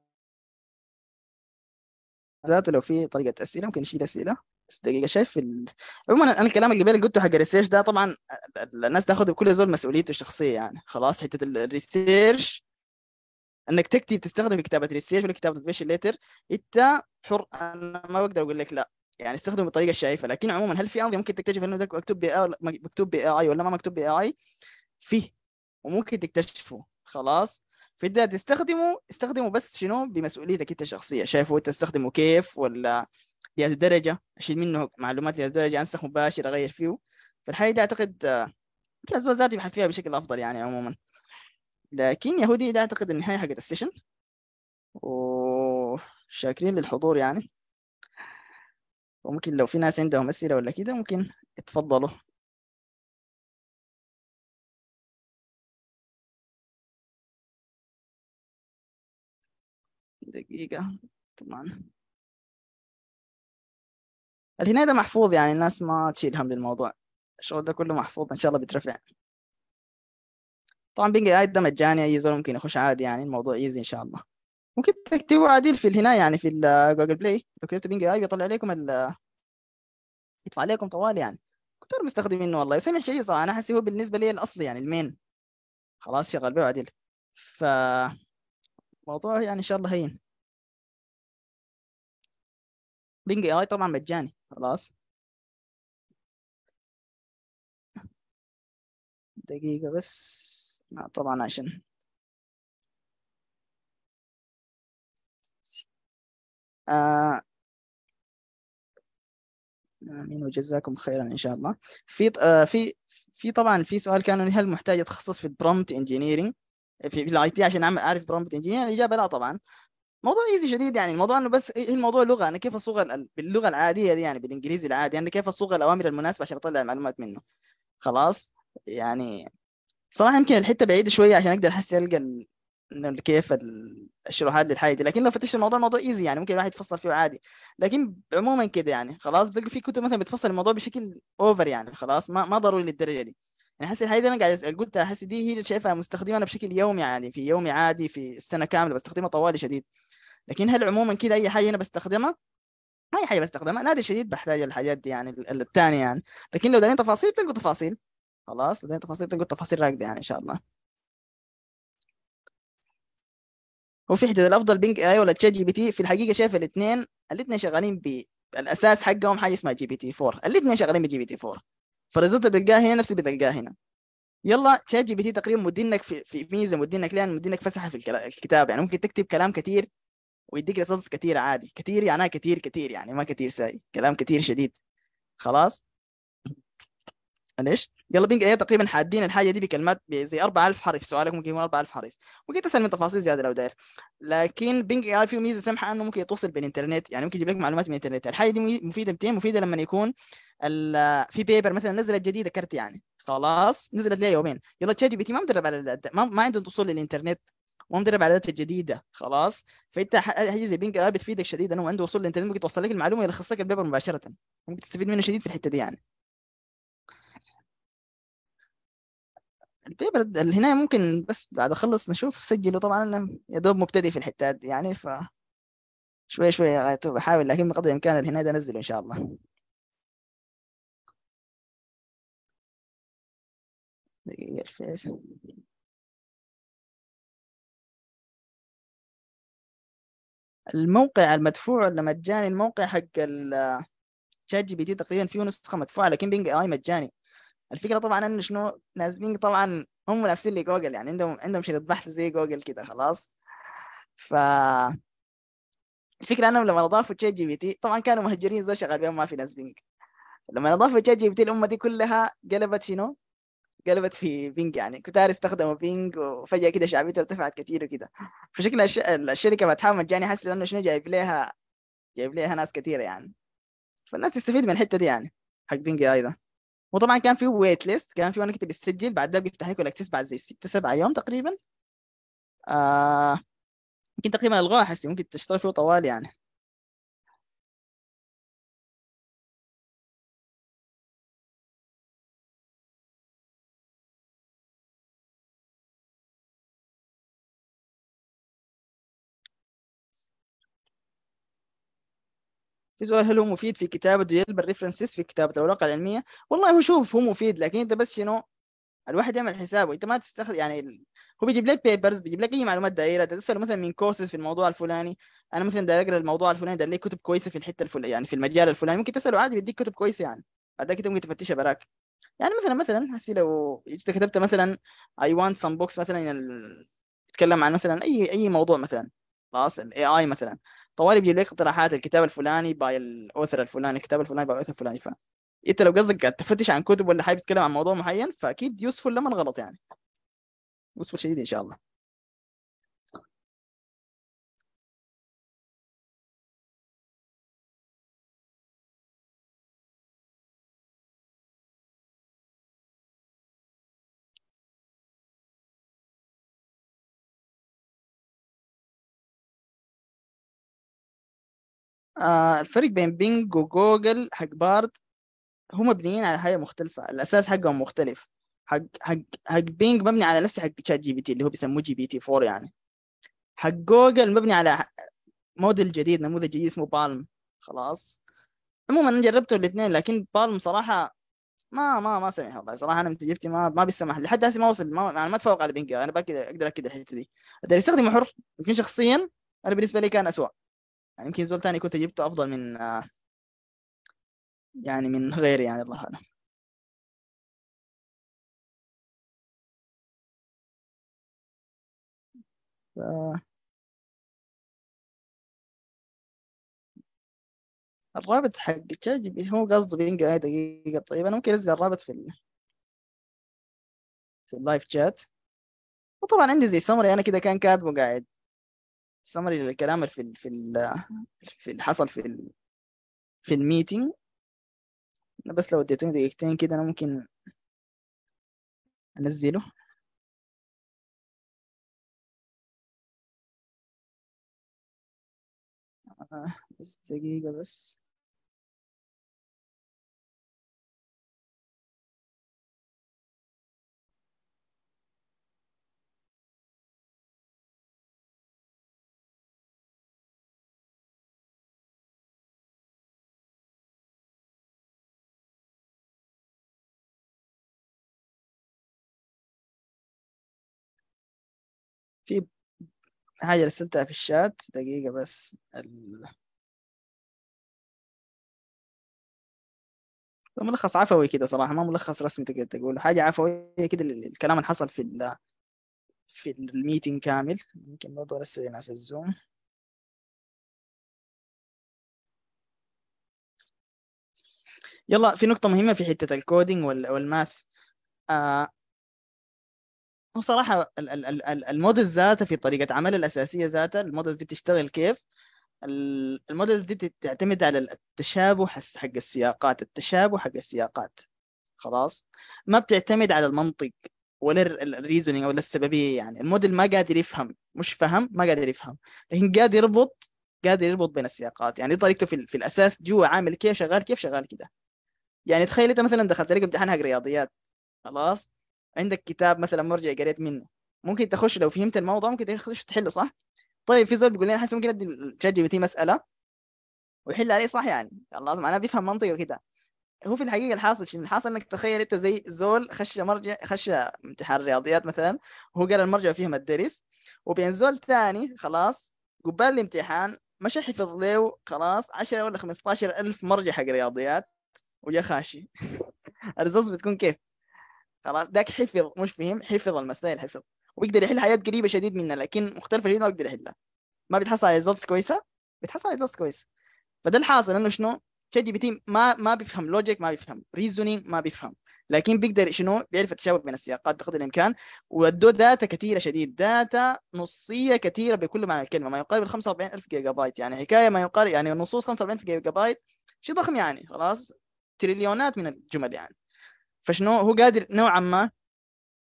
ذاته لو في طريقه اسئله ممكن نشيل اسئله بس دقيقة شايف ال... عموما انا الكلام اللي بالي قلته حق الريسيرش ده طبعا الناس تاخذ بكل زول مسؤوليته الشخصيه يعني خلاص حته الريسيرش انك تكتب تستخدم في كتابه ريسيرش ولا كتابه موتيفيشن ليتر انت حر انا ما بقدر اقول لك لا يعني استخدم بالطريقه الشايفه لكن عموما هل في انظمه ممكن تكتشف انه ده مكتوب بي مكتوب بي اي ولا ما مكتوب بي اي فيه وممكن تكتشفه خلاص في تستخدمه استخدمه بس شنو بمسؤوليتك انت الشخصيه شايفه انت تستخدمه كيف ولا لهذه الدرجه اشيل منه معلومات لهذه الدرجه انسخ مباشر اغير فيه فالحاجه دي اعتقد يمكن آه، الزول ذاتي يبحث فيها بشكل افضل يعني عموما لكن يهودي ده اعتقد النهايه حقت السيشن وشاكرين للحضور
يعني وممكن لو في ناس عندهم اسئله ولا كده ممكن يتفضلوا دقيقة طبعا الهناية ده محفوظ يعني الناس ما تشيل هم للموضوع الشغل ده كله محفوظ ان شاء الله بيترفع طبعا بينجي ايد ده مجاني
اي زول ممكن يخش عادي يعني الموضوع ايزي ان شاء الله ممكن تكتبوا عديل في الهناية يعني في جوجل بلاي لو كتبت بينجي اي بيطلع لكم ال يطلع عليكم طوال يعني كتار مستخدمينه والله يسمع شيء صراحه انا حسي هو بالنسبه لي الاصلي يعني المين خلاص شغال به عديل
ف موضوع يعني ان شاء الله هين بينج اي طبعا مجاني خلاص دقيقة بس لا طبعا عشان آه امين وجزاكم خيرا ان شاء الله
في آه في في طبعا في سؤال كان هل محتاج اتخصص في البرومبت انجينيرنج في الاي تي عشان اعرف برومبت انجينير الاجابه لا طبعا موضوع ايزي شديد يعني الموضوع انه بس ايه الموضوع لغه انا كيف اصوغ باللغه العاديه دي يعني بالانجليزي العادي انا كيف اصوغ الاوامر المناسبه عشان اطلع المعلومات منه خلاص يعني صراحه يمكن الحته بعيده شويه عشان اقدر احس القى انه كيف الشروحات للحاجه دي لكن لو فتشت الموضوع الموضوع ايزي يعني ممكن الواحد يتفصل فيه عادي لكن عموما كده يعني خلاص بتلقى في كتب مثلا بتفصل الموضوع بشكل اوفر يعني خلاص ما ما ضروري للدرجه دي يعني حاسس الحاجه دي انا قاعد قلت احس دي هي اللي شايفها مستخدمه انا بشكل يومي عادي في يومي عادي في السنه كامله بستخدمها طوالي شديد لكن هل عموما كده اي حاجه انا بستخدمها اي حاجه بستخدمها نادي شديد بحتاج الحاجات دي يعني الثانيه يعني لكن لو دارين تفاصيل تلقوا تفاصيل خلاص لو دارين تفاصيل تلقوا تفاصيل راكده يعني ان شاء الله وفي حدود الافضل بينج اي ولا تشات جي بي تي في الحقيقه شايف الاثنين الاثنين شغالين بالاساس حقهم حاجه اسمها جي بي تي 4 الاثنين شغالين بجي بي تي 4 فالريزلت اللي بتلقاه هنا نفس اللي بتلقاه هنا يلا شات جي بي تي تقريبا مدينك في, في ميزه مدينك لان مدينك فسحه في الكتاب يعني ممكن تكتب كلام كثير ويديك رصاص كثير عادي كثير يعني كثير كثير يعني ما كثير ساي كلام كثير شديد خلاص ليش قلبين ايه تقريبا حادين الحاجه دي بكلمات زي 4000 حرف سؤالك ممكن يكون 4000 حرف ممكن تسال من تفاصيل زياده لو داير لكن بينج اي فيه ميزه سمحه انه ممكن يتوصل بالانترنت يعني ممكن يجيب لك معلومات من الانترنت الحاجه دي مفيده متين مفيده لما يكون في بيبر مثلا نزلت جديده كرت يعني خلاص نزلت لها يومين يلا تشات جي بي تي ما مدرب على ما, ما عنده وصول للانترنت ومدرب على الداتا الجديده خلاص فانت حاجه زي بينج اي بتفيدك شديد انه عنده وصول للانترنت ممكن توصل لك المعلومه يلخص لك البيبر مباشره ممكن تستفيد منه شديد في الحته دي يعني اللي هنا ممكن بس بعد اخلص نشوف سجله طبعا انا يا دوب مبتدئ في الحتات دي يعني ف شوي شوي يعني
بحاول لكن بقدر الامكان هنا ده انزله ان شاء الله دقيقة الفيس الموقع المدفوع ولا مجاني الموقع حق الشات جي بي تي تقريبا فيه نسخة مدفوعة لكن بينج اي مجاني
الفكره طبعا ان شنو ناس بينج طبعا هم نفسين لجوجل يعني عندهم عندهم شريط بحث زي جوجل كده خلاص ف الفكره انهم لما اضافوا تشات جي بي تي طبعا كانوا مهجرين زي شغال بيهم ما في ناس بينج لما اضافوا تشات جي بي تي الامه دي كلها قلبت شنو؟ قلبت في بينج يعني كتار استخدموا بينج وفجاه كده شعبيته ارتفعت كثير وكده فشكل الش... الشركه بتحاول جاني حاسس لانه شنو جايب لها جايب لها ناس كثيره يعني فالناس تستفيد من الحته دي يعني حق بينج ايضا وطبعا كان في ويت ليست كان في وانا كنت بسجل بعد ده بيفتح لك الاكسس بعد زي ست سبع ايام تقريبا
آه يمكن تقريبا الغوها حسي ممكن تشتغل فيه طوال يعني في سؤال هل هو مفيد في كتابة يجلب الريفرنسز في كتابة الأوراق العلمية؟ والله هو
شوف هو مفيد لكن أنت بس شنو الواحد يعمل حسابه أنت ما تستخدم يعني هو بيجيب لك بيبرز بيجيب لك أي معلومات دائرة تسأله مثلا من كورسز في الموضوع الفلاني أنا مثلا دا أقرأ الموضوع الفلاني دا لي كتب كويسة في الحتة الفلانية يعني في المجال الفلاني ممكن تسأله عادي بيديك كتب كويسة يعني بعد كده ممكن تفتشها براك يعني مثلا مثلا هسي لو جيت كتبت مثلا اي want some books مثلا يتكلم عن مثلا اي اي موضوع مثلا خلاص الاي اي مثلا طوالي بيجيب لك اقتراحات الكتاب الفلاني باي الاوثر الفلاني الكتاب الفلاني باي الاوثر الفلاني فانت لو قصدك قاعد تفتش عن كتب
ولا حابب تتكلم عن موضوع معين فاكيد يوسف لما غلط يعني يوسف شديد ان شاء الله آه، الفرق بين بينج وجوجل حق بارد هم مبنيين على حاجه مختلفه
الاساس حقهم مختلف حق حق حق بينج مبني على نفس حق شات جي بي تي اللي هو بيسموه جي بي تي 4 يعني حق جوجل مبني على موديل جديد نموذج جديد اسمه بالم خلاص عموما انا جربته الاثنين لكن بالم صراحه ما ما ما سمح والله صراحه انا من تجربتي ما ما بيسمح لحد هسه ما وصل ما يعني ما تفوق على بينج يعني. انا باكد اقدر اكد الحته دي اللي يستخدمه حر لكن شخصيا انا بالنسبه لي كان اسوء يعني يمكن زول تاني كنت
جبته افضل من يعني من غيري يعني الله اعلم ف... الرابط حق تشات جي بي هو قصده هاي دقيقة طيب أنا ممكن أنزل الرابط في ال... في اللايف شات وطبعا عندي زي سمري أنا كده كان كاتبه قاعد سمري للكلام في ال في ال في اللي حصل في ال في الميتنج انا بس لو اديتوني دقيقتين كده انا ممكن انزله آه، بس دقيقة بس في حاجة رسلتها في الشات دقيقة بس ال... ملخص عفوي كده صراحة ما ملخص رسمي تقدر تقول حاجة عفوية كده الكلام اللي حصل في ال... في الميتنج كامل يمكن برضه أرسل لناس الزوم يلا في نقطة مهمة في حتة الكودينج
والماث آه هو صراحه المودلز ذاتها في طريقه عملها الاساسيه ذاتها المودلز دي بتشتغل كيف المودلز دي تعتمد على التشابه حق السياقات التشابه حق السياقات خلاص ما بتعتمد على المنطق ولا الريزونينج ولا السببيه يعني الموديل ما قادر يفهم مش فهم ما قادر يفهم لكن قادر يربط قادر يربط بين السياقات يعني دي طريقته في, في الاساس جوا عامل كيف شغال كيف شغال كده يعني تخيل انت مثلا دخلت لك امتحان حق رياضيات خلاص عندك كتاب مثلا مرجع قريت منه ممكن تخش لو فهمت الموضوع ممكن تخش تحله صح طيب في زول بيقول لي انا حتى ممكن ادي شات جي بي تي مساله ويحل عليه صح يعني لازم انا بيفهم منطقي وكده هو في الحقيقه الحاصل شنو الحاصل انك تخيل انت زي زول خش مرجع خش امتحان رياضيات مثلا هو قرا المرجع وفهم الدرس وبين زول ثاني خلاص قبال الامتحان مشى حفظ له خلاص 10 ولا 15 ألف مرجع حق رياضيات وجا خاشي الريزلتس بتكون كيف خلاص ذاك حفظ مش فهم حفظ المسائل حفظ ويقدر يحل حاجات قريبه شديد منها لكن مختلفه جدا ما بيقدر يحلها ما بتحصل على ريزلتس كويسه بتحصل على ريزلتس كويسه فده الحاصل انه شنو شات جي بي تي ما ما بيفهم لوجيك ما بيفهم ريزونينج ما بيفهم لكن بيقدر شنو بيعرف التشابه بين السياقات بقدر الامكان وادوه داتا كثيره شديد داتا نصيه كثيره بكل معنى الكلمه ما يقارب ال 45000 جيجا بايت يعني حكايه ما يقارب يعني النصوص 45000 جيجا بايت شيء ضخم يعني خلاص تريليونات من الجمل يعني فشنو هو قادر نوعا ما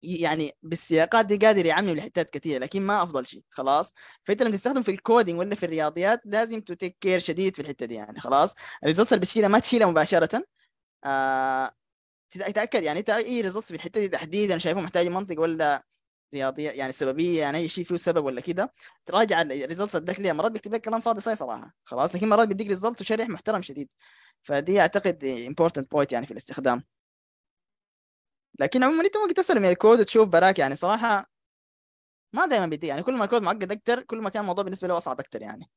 يعني بالسياقات دي قادر يعمل لحتات كثيره لكن ما افضل شيء خلاص فانت لما تستخدم في الكودينج ولا في الرياضيات لازم تو تيك كير شديد في الحته دي يعني خلاص الريزلتس اللي بتشيلها ما تشيلها مباشره آه تتاكد يعني انت اي ريزلتس في الحته دي تحديدا شايفه محتاج منطق ولا رياضيه يعني سببيه يعني اي شيء فيه سبب ولا كده تراجع الريزلتس ادك ليها مرات بيكتب لك كلام فاضي صحيح صراحه خلاص لكن مرات بيديك ريزلت وشرح محترم شديد فدي اعتقد امبورتنت بوينت يعني في الاستخدام لكن عموما انت ممكن تسلم من يعني الكود وتشوف براك يعني صراحه ما دائما بدي يعني كل ما الكود معقد اكثر كل ما كان الموضوع بالنسبه له اصعب اكثر يعني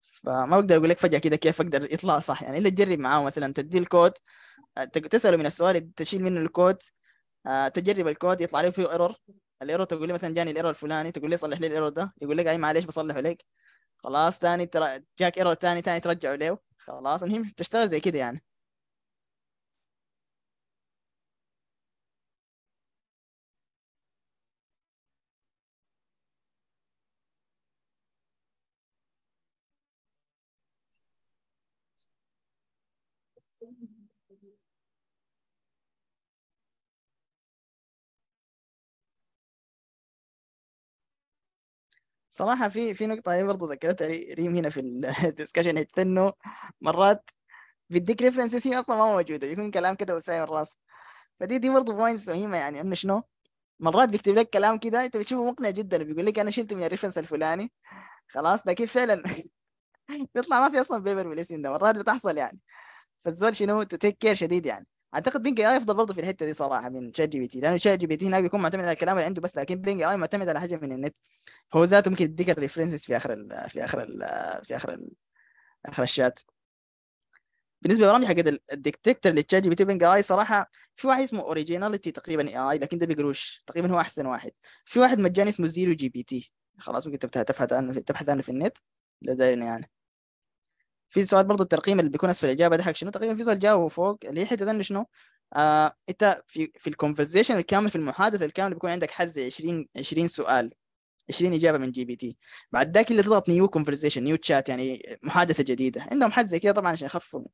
فما بقدر اقول لك فجاه كذا كيف اقدر يطلع صح يعني الا تجرب معاه مثلا تدي الكود آه، تساله من السؤال تشيل منه الكود آه، تجرب الكود يطلع له فيه ايرور الايرور تقول لي مثلا جاني الايرور الفلاني تقول لي صلح لي الايرور ده يقول لك اي معلش بصلحه لك خلاص ثاني ترى جاك ايرور ثاني ثاني ترجعه له خلاص المهم تشتغل زي كده يعني
صراحه في في نقطه هي برضه ذكرتها ريم هنا في الدسكشن حتى
انه مرات بيديك ريفرنسز هي اصلا ما موجوده يكون كلام كده من راسك فدي دي برضه بوينتس مهمه يعني انه شنو مرات بيكتب لك كلام كده انت بتشوفه مقنع جدا بيقول لك انا شلته من الريفرنس الفلاني خلاص ده كيف فعلا بيطلع ما في اصلا بيبر بالاسم ده مرات بتحصل يعني فالزول شنو تو تيك كير شديد يعني اعتقد بينج اي افضل برضه في الحته دي صراحه من شات جي بي تي لانه شات جي بي تي هناك بيكون معتمد على الكلام اللي عنده بس لكن بينج اي معتمد على حاجه من النت هو ذاته ممكن يديك الريفرنسز في اخر الـ في اخر الـ في اخر الـ اخر الشات بالنسبه لبرامج حقت اللي للشات جي بي تي بينج اي صراحه في واحد اسمه اوريجيناليتي تقريبا اي اي لكن ده بقروش تقريبا هو احسن واحد في واحد مجاني اسمه زيرو جي بي تي خلاص ممكن تبحث عنه تبحث عنه في النت لدينا يعني في سؤال برضه الترقيم اللي بيكون اسفل الاجابه ده حق شنو تقريبا في سؤال جاوب فوق اللي هي حته انه شنو آه انت في في الكونفرزيشن الكامل في المحادثه الكامله بيكون عندك حز 20 20 سؤال 20 اجابه من جي بي تي بعد ذاك اللي تضغط نيو كونفرزيشن نيو تشات يعني محادثه جديده عندهم
حد زي كده طبعا عشان يخففوا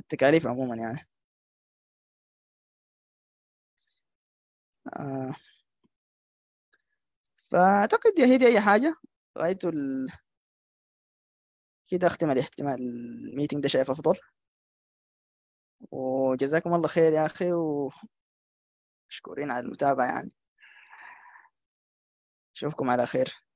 التكاليف عموما يعني آه. فاعتقد هي دي اي حاجه رايتوا ال... كده اختم الاحتمال الميتنج ده شايف افضل وجزاكم الله خير يا اخي ومشكورين على المتابعه يعني اشوفكم على خير